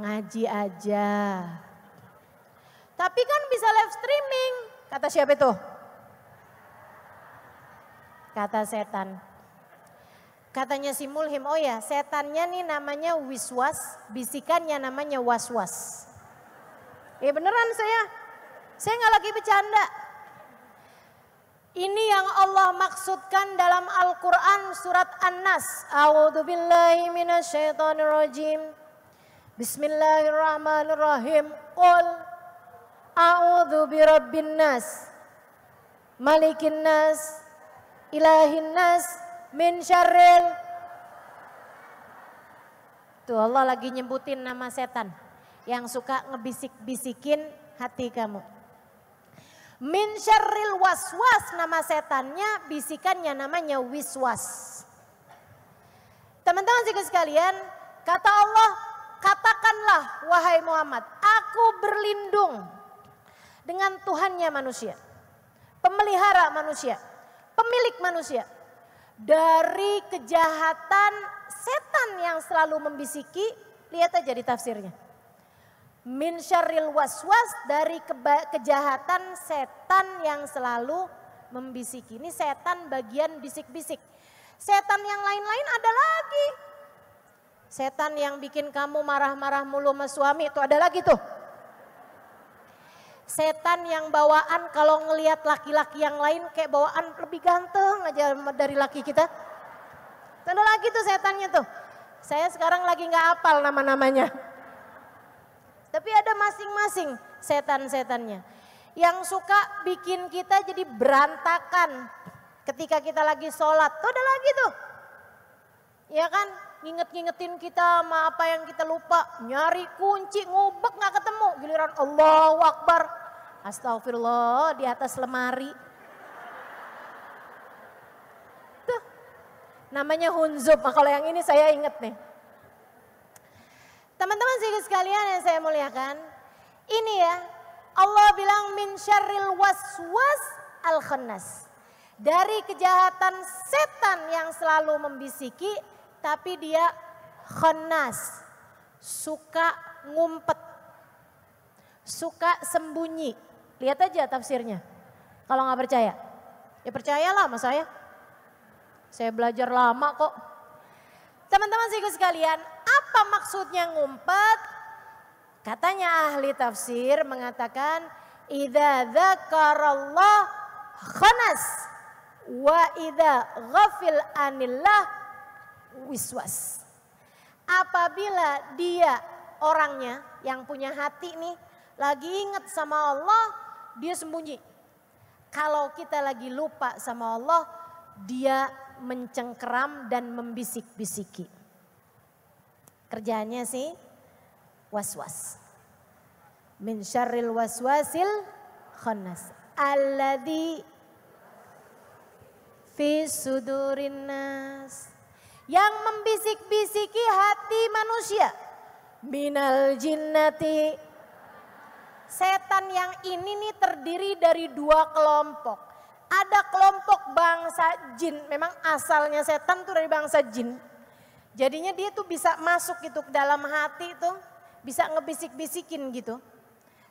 ngaji aja. Tapi kan bisa live streaming, kata siapa itu? Kata setan. Katanya si Mulhim, oh ya setannya nih namanya Wiswas, bisikannya namanya Waswas. Ya beneran saya, saya nggak lagi bercanda. Ini yang Allah maksudkan dalam Al-Quran surat An-Nas. A'udhu Bismillahirrahmanirrahim. Qul a'udzu birabbin nas malikin nas ilahin nas min syarril Tuh Allah lagi nyebutin nama setan yang suka ngebisik-bisikin hati kamu. Min syarril waswas nama setannya, bisikannya namanya wiswas. Teman-teman sekalian, kata Allah Katakanlah wahai Muhammad, aku berlindung dengan Tuhannya manusia. Pemelihara manusia, pemilik manusia. Dari kejahatan setan yang selalu membisiki, lihat aja di tafsirnya. Min syarril waswas dari kejahatan setan yang selalu membisiki. Ini setan bagian bisik-bisik. Setan yang lain-lain ada lagi Setan yang bikin kamu marah-marah mulu sama suami itu ada lagi tuh. Setan yang bawaan kalau ngelihat laki-laki yang lain kayak bawaan lebih ganteng aja dari laki kita. Tanda lagi tuh setannya tuh. Saya sekarang lagi nggak apal nama-namanya. Tapi ada masing-masing setan-setannya. Yang suka bikin kita jadi berantakan ketika kita lagi sholat. Tuh ada lagi tuh. Ya kan? nginget-ngingetin kita sama apa yang kita lupa. Nyari kunci, ngubek gak ketemu. Giliran Allah Akbar. Astagfirullah di atas lemari. Tuh, namanya hunzub. Nah, kalau yang ini saya inget nih. Teman-teman sekalian yang saya muliakan. Ini ya, Allah bilang min syarril waswas al khannas. Dari kejahatan setan yang selalu membisiki tapi dia khonas, suka ngumpet, suka sembunyi. Lihat aja tafsirnya. Kalau nggak percaya, ya percayalah sama saya. Saya belajar lama kok. Teman-teman siku sekalian, apa maksudnya ngumpet? Katanya ahli tafsir mengatakan, Ida dhaqarallah khonas. wa ida ghafil anillah wiswas. Apabila dia orangnya yang punya hati nih lagi ingat sama Allah, dia sembunyi. Kalau kita lagi lupa sama Allah, dia mencengkeram dan membisik-bisiki. Kerjanya sih was-was. Min syarril waswasil khannas. Alladhi fi sudurin yang membisik-bisiki hati manusia. Minal jinnati. Setan yang ini nih terdiri dari dua kelompok. Ada kelompok bangsa jin, memang asalnya setan tuh dari bangsa jin. Jadinya dia tuh bisa masuk gitu ke dalam hati tuh, bisa ngebisik-bisikin gitu.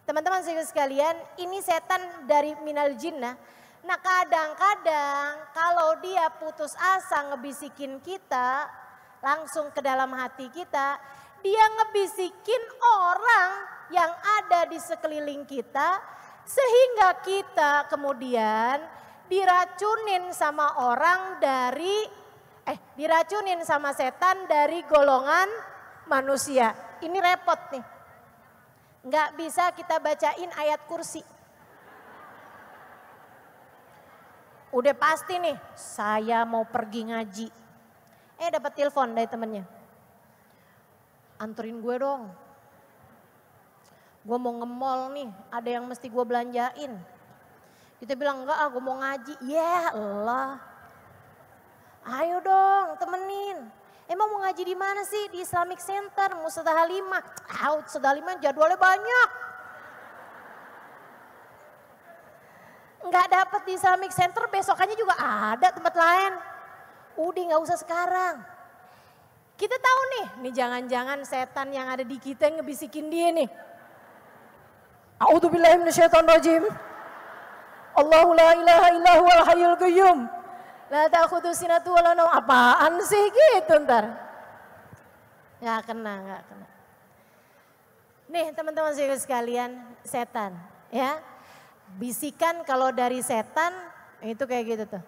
Teman-teman sekalian, ini setan dari minal jinnah Nah kadang-kadang kalau dia putus asa ngebisikin kita, langsung ke dalam hati kita, dia ngebisikin orang yang ada di sekeliling kita, sehingga kita kemudian diracunin sama orang dari, eh diracunin sama setan dari golongan manusia. Ini repot nih. Nggak bisa kita bacain ayat kursi Udah pasti nih, saya mau pergi ngaji. Eh dapat telepon dari temennya. Anterin gue dong. Gue mau ngemol nih, ada yang mesti gue belanjain. Kita bilang, enggak ah gue mau ngaji. Ya yeah, Allah. Ayo dong temenin. Emang mau ngaji di mana sih? Di Islamic Center, Musadah Halimah. Out, Musadah Halimah jadwalnya banyak Nggak dapat di Islamic Center, besokannya juga ada tempat lain. Udah nggak usah sekarang. Kita tahu nih, nih jangan-jangan setan yang ada di kita yang ngebisikin dia nih. rajim. Allahu la ilaha illa huwal hayyul qayyum. La ta'khudhu sinatu wa Apaan sih gitu ntar. Gak kena, gak kena. Nih teman-teman sekalian, setan ya. Bisikan kalau dari setan itu kayak gitu tuh.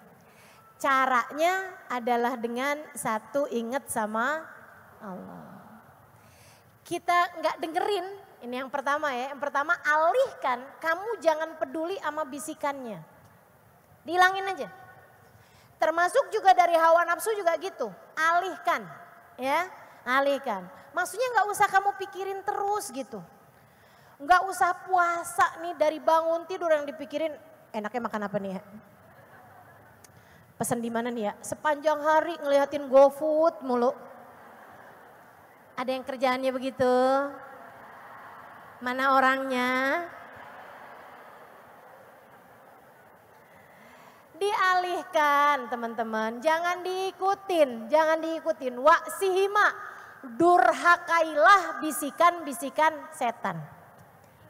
Caranya adalah dengan satu ingat sama Allah. Kita nggak dengerin, ini yang pertama ya. Yang pertama alihkan, kamu jangan peduli sama bisikannya. hilangin aja. Termasuk juga dari hawa nafsu juga gitu. Alihkan ya, alihkan. Maksudnya nggak usah kamu pikirin terus gitu. Nggak usah puasa nih dari bangun tidur yang dipikirin enaknya makan apa nih ya. Pesan di mana nih ya? Sepanjang hari ngeliatin GoFood mulu. Ada yang kerjaannya begitu? Mana orangnya? dialihkan teman-teman. Jangan diikutin, jangan diikutin. Wa sihima durhakailah bisikan-bisikan setan.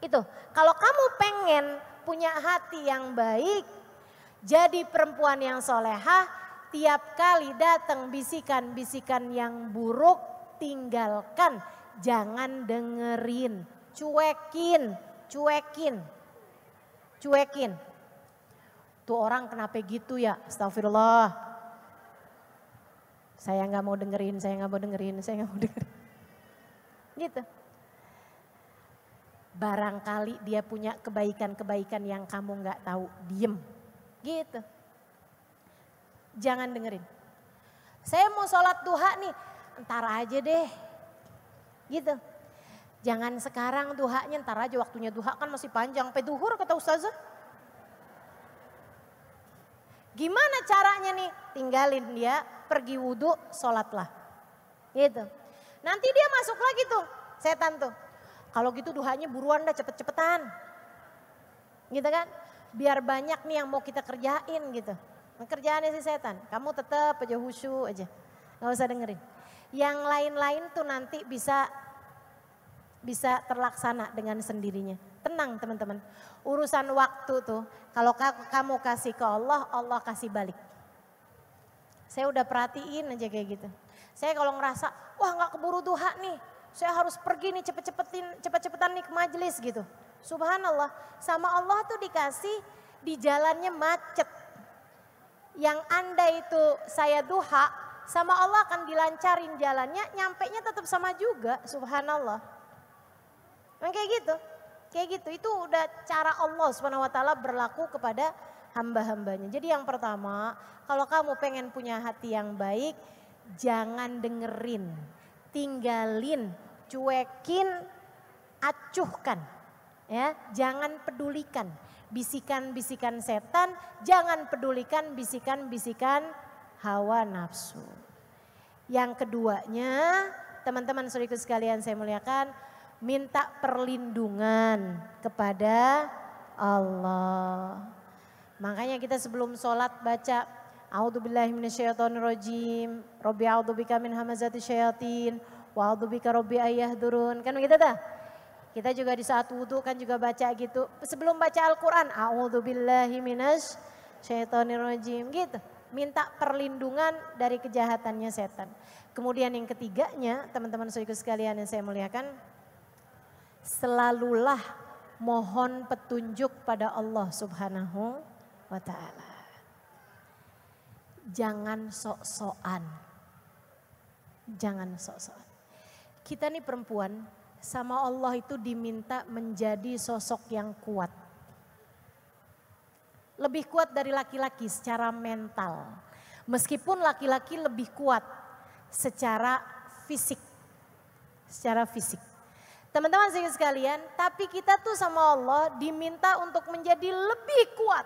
Itu, kalau kamu pengen punya hati yang baik, jadi perempuan yang solehah, tiap kali datang bisikan-bisikan yang buruk, tinggalkan. Jangan dengerin, cuekin, cuekin, cuekin. Tuh orang kenapa gitu ya, astagfirullah. Saya nggak mau dengerin, saya nggak mau dengerin, saya nggak mau dengerin. Gitu barangkali dia punya kebaikan-kebaikan yang kamu nggak tahu, diem. Gitu. Jangan dengerin. Saya mau sholat duha nih, ntar aja deh. Gitu. Jangan sekarang duhanya, ntar aja waktunya duha kan masih panjang. Sampai duhur kata ustazah. Gimana caranya nih? Tinggalin dia, pergi wudhu, sholatlah. Gitu. Nanti dia masuk lagi tuh, setan tuh kalau gitu duhanya buruan dah cepet-cepetan. Gitu kan? Biar banyak nih yang mau kita kerjain gitu. Kerjaannya si setan. Kamu tetap aja husu aja. Gak usah dengerin. Yang lain-lain tuh nanti bisa bisa terlaksana dengan sendirinya. Tenang teman-teman. Urusan waktu tuh kalau kamu kasih ke Allah, Allah kasih balik. Saya udah perhatiin aja kayak gitu. Saya kalau ngerasa, wah gak keburu duha nih. Saya harus pergi nih cepet-cepetin, cepet-cepetan nih ke majelis gitu. Subhanallah, sama Allah tuh dikasih di jalannya macet. Yang anda itu saya duha, sama Allah akan dilancarin jalannya, nyampe nya tetap sama juga, subhanallah. Makanya kayak gitu, kayak gitu, itu udah cara Allah subhanahu wa ta'ala berlaku kepada hamba-hambanya. Jadi yang pertama, kalau kamu pengen punya hati yang baik, jangan dengerin tinggalin, cuekin, acuhkan. Ya, jangan pedulikan bisikan-bisikan setan, jangan pedulikan bisikan-bisikan hawa nafsu. Yang keduanya, teman-teman suriku sekalian saya muliakan, minta perlindungan kepada Allah. Makanya kita sebelum sholat baca A'udzu billahi minasyaitonir rajim. Rabbi a'udzu bika min hamazati syayatin wa a'udzu bika rabbi ayyahdurun. Kan begitu tuh? Kita juga di saat wudu kan juga baca gitu. Sebelum baca Al-Qur'an, a'udzu billahi minasyaitonir rajim gitu. Minta perlindungan dari kejahatannya setan. Kemudian yang ketiganya, teman-teman saudara sekalian yang saya muliakan, selalulah mohon petunjuk pada Allah Subhanahu wa taala jangan sok-sokan. Jangan sok-sokan. Kita nih perempuan sama Allah itu diminta menjadi sosok yang kuat. Lebih kuat dari laki-laki secara mental. Meskipun laki-laki lebih kuat secara fisik. Secara fisik. Teman-teman sekalian, tapi kita tuh sama Allah diminta untuk menjadi lebih kuat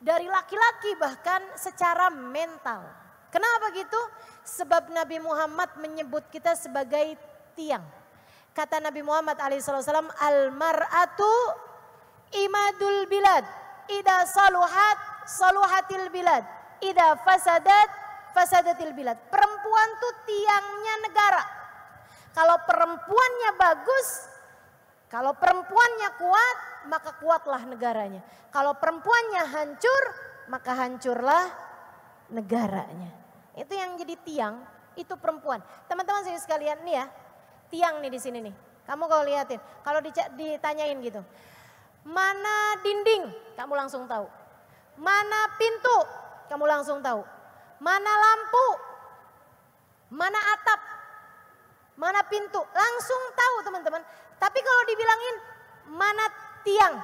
dari laki-laki bahkan secara mental. Kenapa gitu? Sebab Nabi Muhammad menyebut kita sebagai tiang. Kata Nabi Muhammad alaihissalam, Al-mar'atu imadul bilad. Ida saluhat, saluhatil bilad. Ida fasadat, fasadatil bilad. Perempuan tuh tiangnya negara. Kalau perempuannya bagus, kalau perempuannya kuat, maka kuatlah negaranya. Kalau perempuannya hancur, maka hancurlah negaranya. Itu yang jadi tiang, itu perempuan. Teman-teman saya sekalian nih ya, tiang nih di sini nih. Kamu kalau lihatin, kalau ditanyain gitu. Mana dinding? Kamu langsung tahu. Mana pintu? Kamu langsung tahu. Mana lampu? Mana atap? Mana pintu? Langsung tahu teman-teman. Tapi kalau dibilangin mana tiang.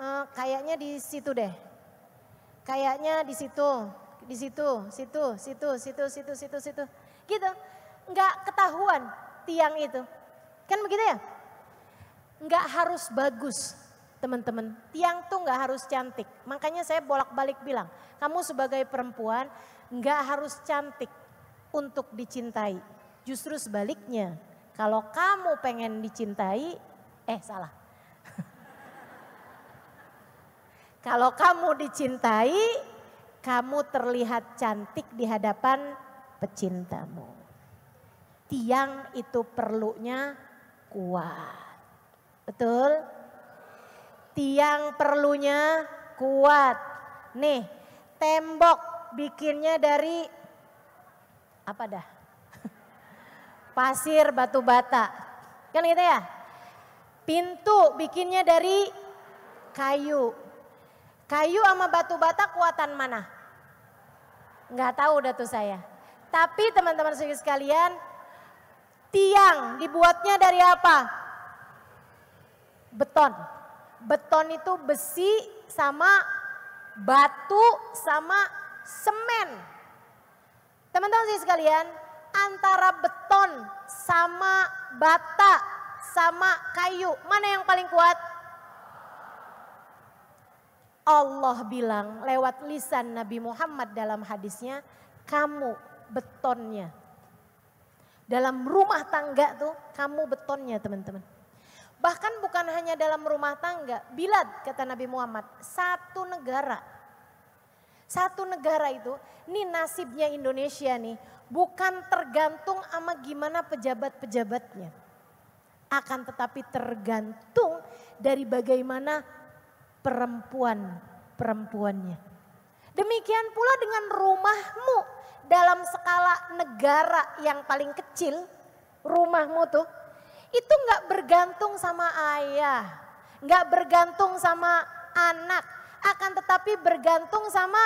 Uh, kayaknya di situ deh. Kayaknya di situ, di situ, situ, situ, situ, situ, situ, situ. Gitu. Enggak ketahuan tiang itu. Kan begitu ya? Enggak harus bagus teman-teman. Tiang tuh enggak harus cantik. Makanya saya bolak-balik bilang, kamu sebagai perempuan enggak harus cantik untuk dicintai. Justru sebaliknya, kalau kamu pengen dicintai, eh salah. Kalau kamu dicintai, kamu terlihat cantik di hadapan pecintamu. Tiang itu perlunya kuat. Betul? Tiang perlunya kuat. Nih, tembok bikinnya dari apa dah? Pasir batu bata. Kan gitu ya? Pintu bikinnya dari kayu. Kayu sama batu bata kuatan mana? Nggak tahu udah tuh saya. Tapi teman-teman sekalian, tiang dibuatnya dari apa? Beton. Beton itu besi sama batu sama semen. Teman-teman sekalian, antara beton sama bata sama kayu, mana yang paling kuat? Allah bilang lewat lisan Nabi Muhammad dalam hadisnya, kamu betonnya. Dalam rumah tangga tuh kamu betonnya teman-teman. Bahkan bukan hanya dalam rumah tangga, bilad kata Nabi Muhammad, satu negara. Satu negara itu, ini nasibnya Indonesia nih, bukan tergantung sama gimana pejabat-pejabatnya. Akan tetapi tergantung dari bagaimana perempuan-perempuannya. Demikian pula dengan rumahmu dalam skala negara yang paling kecil, rumahmu tuh itu nggak bergantung sama ayah, nggak bergantung sama anak, akan tetapi bergantung sama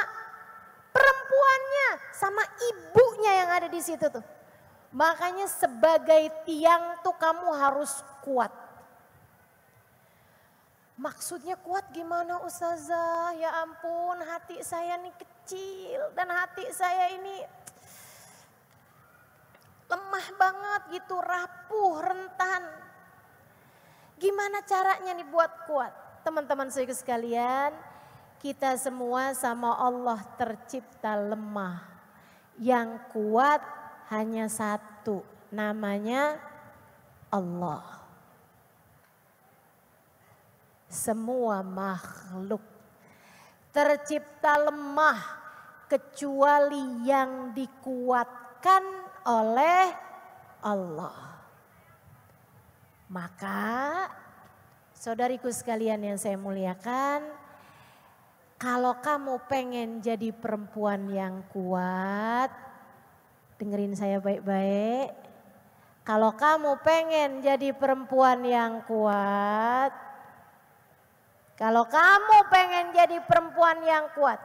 perempuannya, sama ibunya yang ada di situ tuh. Makanya sebagai tiang tuh kamu harus kuat. Maksudnya kuat gimana Ustazah? Ya ampun hati saya ini kecil dan hati saya ini lemah banget gitu, rapuh, rentan. Gimana caranya nih buat kuat? Teman-teman saya sekalian, kita semua sama Allah tercipta lemah. Yang kuat hanya satu, namanya Allah semua makhluk. Tercipta lemah kecuali yang dikuatkan oleh Allah. Maka saudariku sekalian yang saya muliakan, kalau kamu pengen jadi perempuan yang kuat, dengerin saya baik-baik. Kalau kamu pengen jadi perempuan yang kuat, kalau kamu pengen jadi perempuan yang kuat,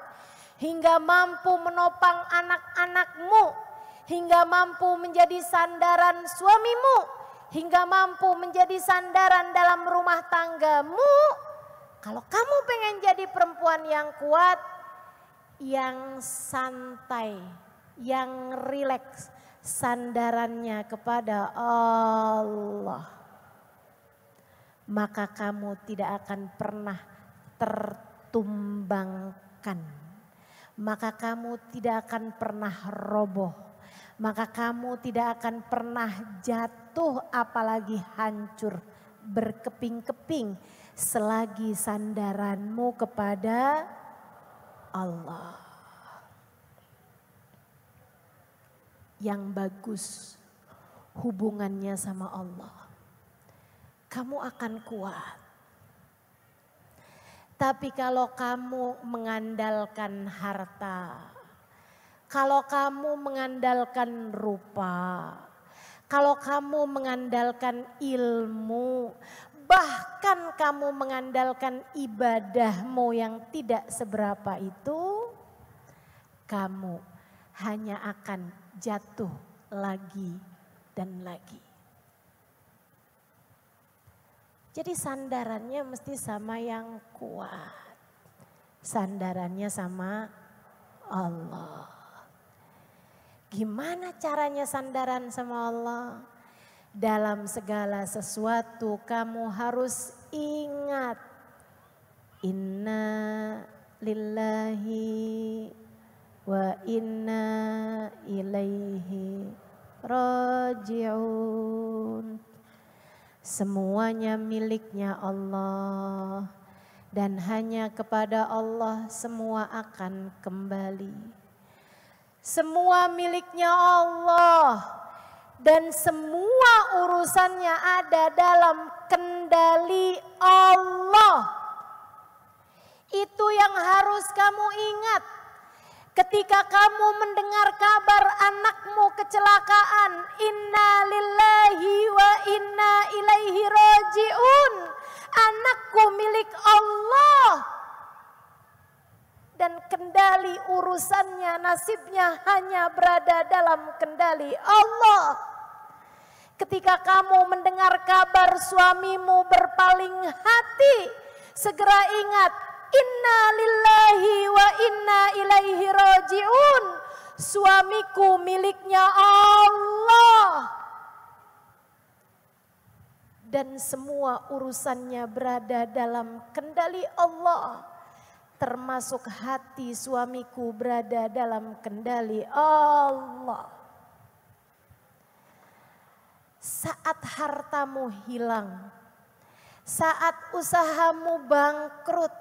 hingga mampu menopang anak-anakmu, hingga mampu menjadi sandaran suamimu, hingga mampu menjadi sandaran dalam rumah tanggamu. Kalau kamu pengen jadi perempuan yang kuat, yang santai, yang rileks sandarannya kepada Allah maka kamu tidak akan pernah tertumbangkan. Maka kamu tidak akan pernah roboh. Maka kamu tidak akan pernah jatuh apalagi hancur berkeping-keping selagi sandaranmu kepada Allah. Yang bagus hubungannya sama Allah kamu akan kuat. Tapi kalau kamu mengandalkan harta, kalau kamu mengandalkan rupa, kalau kamu mengandalkan ilmu, bahkan kamu mengandalkan ibadahmu yang tidak seberapa itu, kamu hanya akan jatuh lagi dan lagi. Jadi sandarannya mesti sama yang kuat. Sandarannya sama Allah. Gimana caranya sandaran sama Allah? Dalam segala sesuatu kamu harus ingat. Inna lillahi wa inna ilaihi raji'un. Semuanya miliknya Allah dan hanya kepada Allah semua akan kembali. Semua miliknya Allah dan semua urusannya ada dalam kendali Allah. Itu yang harus kamu ingat. Ketika kamu mendengar kabar anakmu kecelakaan, inna lillahi wa inna ilaihi rajiun. Anakku milik Allah. Dan kendali urusannya, nasibnya hanya berada dalam kendali Allah. Ketika kamu mendengar kabar suamimu berpaling hati, segera ingat Inna lillahi wa inna ilaihi roji'un. Suamiku miliknya Allah. Dan semua urusannya berada dalam kendali Allah. Termasuk hati suamiku berada dalam kendali Allah. Saat hartamu hilang, saat usahamu bangkrut,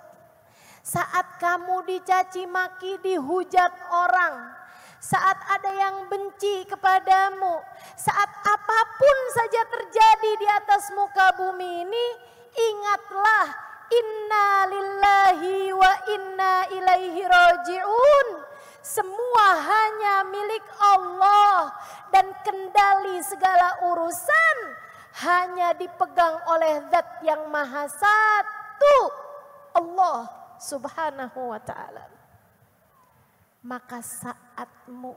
saat kamu dicaci maki, dihujat orang, saat ada yang benci kepadamu, saat apapun saja terjadi di atas muka bumi ini, ingatlah inna lillahi wa inna ilaihi roji'un. Semua hanya milik Allah dan kendali segala urusan hanya dipegang oleh zat yang maha satu, Allah. Subhanahu wa taala. Maka saatmu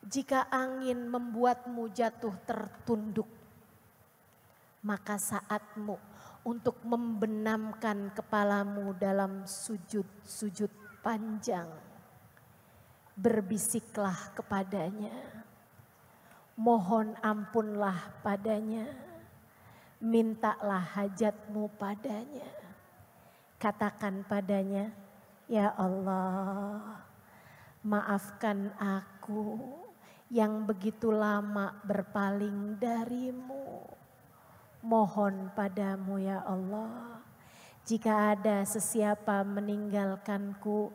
jika angin membuatmu jatuh tertunduk, maka saatmu untuk membenamkan kepalamu dalam sujud-sujud panjang. Berbisiklah kepadanya, mohon ampunlah padanya, mintalah hajatmu padanya Katakan padanya, Ya Allah, maafkan aku yang begitu lama berpaling darimu. Mohon padamu ya Allah, jika ada sesiapa meninggalkanku,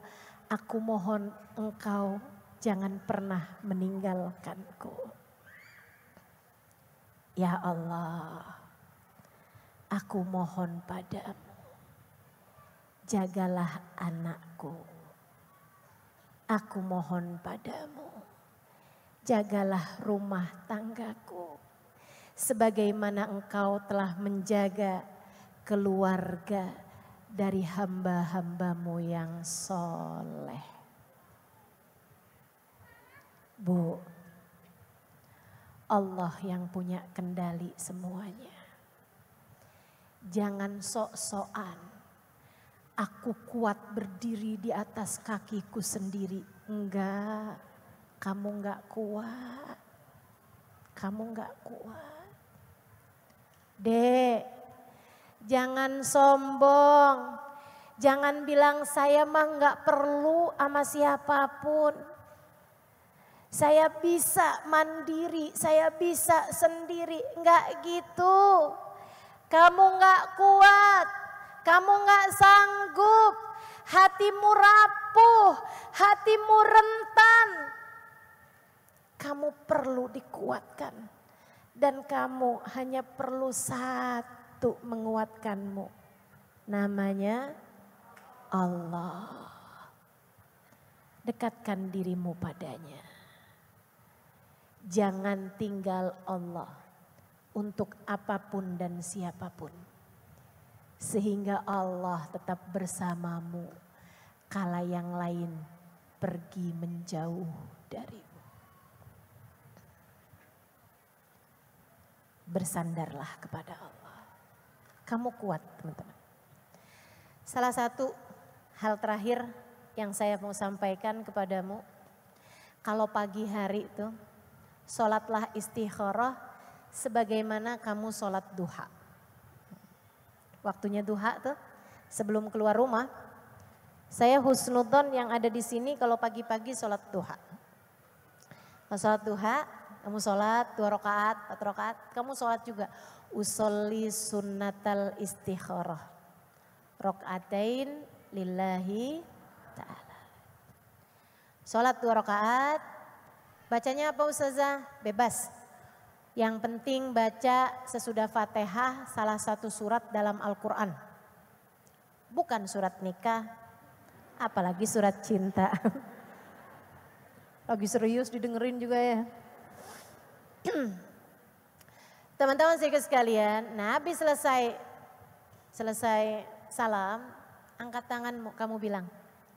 aku mohon engkau jangan pernah meninggalkanku. Ya Allah, aku mohon padamu jagalah anakku. Aku mohon padamu, jagalah rumah tanggaku. Sebagaimana engkau telah menjaga keluarga dari hamba-hambamu yang soleh. Bu, Allah yang punya kendali semuanya. Jangan sok-sokan aku kuat berdiri di atas kakiku sendiri. Enggak, kamu enggak kuat. Kamu enggak kuat. Dek, jangan sombong. Jangan bilang saya mah enggak perlu sama siapapun. Saya bisa mandiri, saya bisa sendiri. Enggak gitu. Kamu enggak kuat kamu nggak sanggup, hatimu rapuh, hatimu rentan. Kamu perlu dikuatkan dan kamu hanya perlu satu menguatkanmu. Namanya Allah. Dekatkan dirimu padanya. Jangan tinggal Allah untuk apapun dan siapapun sehingga Allah tetap bersamamu kala yang lain pergi menjauh darimu. Bersandarlah kepada Allah. Kamu kuat teman-teman. Salah satu hal terakhir yang saya mau sampaikan kepadamu. Kalau pagi hari itu, sholatlah istikharah sebagaimana kamu sholat duha waktunya duha tuh sebelum keluar rumah saya husnudon yang ada di sini kalau pagi-pagi sholat duha kalau sholat duha kamu sholat dua rakaat empat rakaat kamu sholat juga usolli sunnatal istikharah rokaatain lillahi ta'ala sholat dua rakaat bacanya apa ustazah bebas yang penting baca sesudah Fatihah salah satu surat dalam Al-Quran. Bukan surat nikah, apalagi surat cinta. Lagi serius didengerin juga ya. Teman-teman saya sekalian, Nabi nah selesai selesai salam, angkat tangan kamu bilang,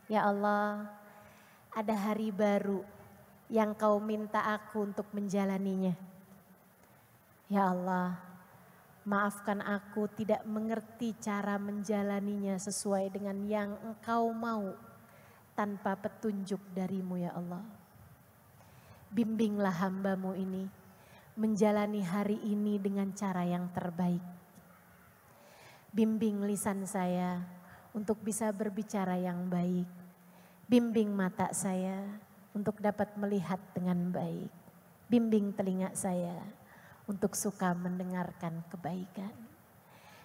"Ya Allah, ada hari baru yang kau minta aku untuk menjalaninya." Ya Allah, maafkan aku tidak mengerti cara menjalaninya sesuai dengan yang engkau mau tanpa petunjuk darimu ya Allah. Bimbinglah hambamu ini menjalani hari ini dengan cara yang terbaik. Bimbing lisan saya untuk bisa berbicara yang baik. Bimbing mata saya untuk dapat melihat dengan baik. Bimbing telinga saya untuk suka mendengarkan kebaikan.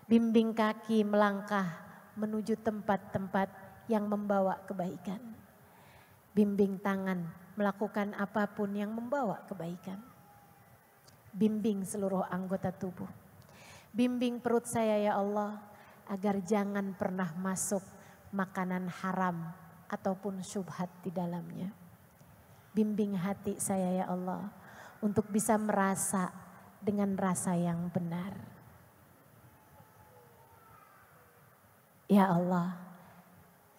Bimbing kaki melangkah menuju tempat-tempat yang membawa kebaikan. Bimbing tangan melakukan apapun yang membawa kebaikan. Bimbing seluruh anggota tubuh. Bimbing perut saya ya Allah agar jangan pernah masuk makanan haram ataupun syubhat di dalamnya. Bimbing hati saya ya Allah untuk bisa merasa dengan rasa yang benar. Ya Allah,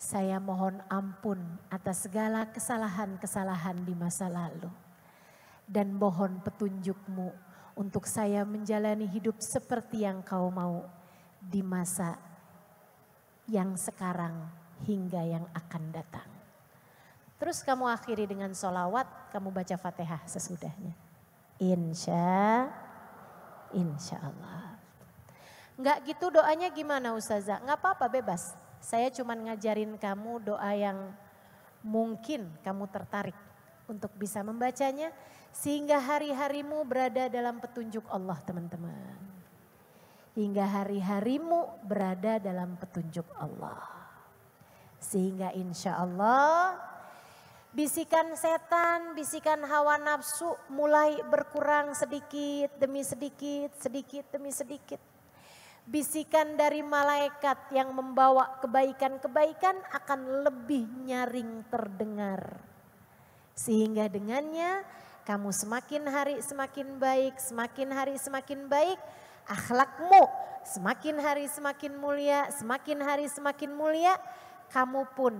saya mohon ampun atas segala kesalahan-kesalahan di masa lalu. Dan mohon petunjukmu untuk saya menjalani hidup seperti yang kau mau di masa yang sekarang hingga yang akan datang. Terus kamu akhiri dengan solawat, kamu baca fatihah sesudahnya. Insya Allah. Insya Allah. Enggak gitu doanya gimana Ustazah? Nggak apa-apa bebas. Saya cuma ngajarin kamu doa yang mungkin kamu tertarik untuk bisa membacanya. Sehingga hari-harimu berada dalam petunjuk Allah teman-teman. Hingga hari-harimu berada dalam petunjuk Allah. Sehingga insya Allah Bisikan setan, bisikan hawa nafsu mulai berkurang sedikit demi sedikit, sedikit demi sedikit. Bisikan dari malaikat yang membawa kebaikan-kebaikan akan lebih nyaring terdengar. Sehingga dengannya kamu semakin hari semakin baik, semakin hari semakin baik, akhlakmu semakin hari semakin mulia, semakin hari semakin mulia, kamu pun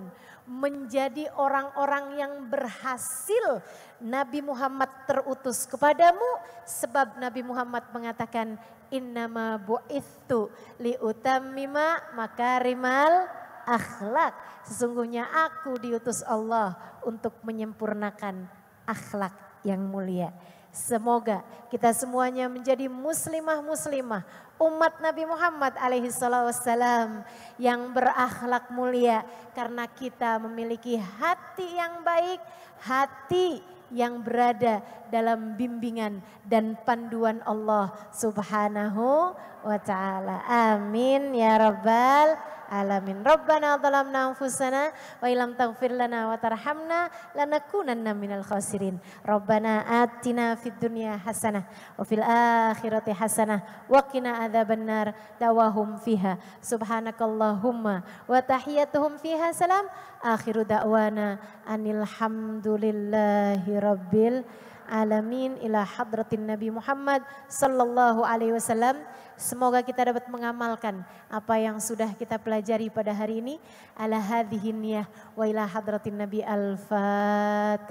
menjadi orang-orang yang berhasil Nabi Muhammad terutus kepadamu sebab Nabi Muhammad mengatakan innama bu'ithu liutammima makarimal akhlak sesungguhnya aku diutus Allah untuk menyempurnakan akhlak yang mulia Semoga kita semuanya menjadi muslimah-muslimah umat Nabi Muhammad alaihi wasallam yang berakhlak mulia karena kita memiliki hati yang baik, hati yang berada dalam bimbingan dan panduan Allah Subhanahu wa taala. Amin ya rabbal alamin. Rabbana zalamna anfusana wa ilam taghfir lana wa tarhamna lanakunanna minal khasirin. Rabbana atina fid dunya hasanah wa fil akhirati hasanah wa qina adzabannar dawahum fiha. Subhanakallahumma wa tahiyyatuhum fiha salam. Akhiru da'wana anil hamdulillahi rabbil alamin ila hadratin Nabi Muhammad sallallahu alaihi wasallam. Semoga kita dapat mengamalkan apa yang sudah kita pelajari pada hari ini. Ala hadhihi ya wa ila hadratin Nabi Al-Fatihah.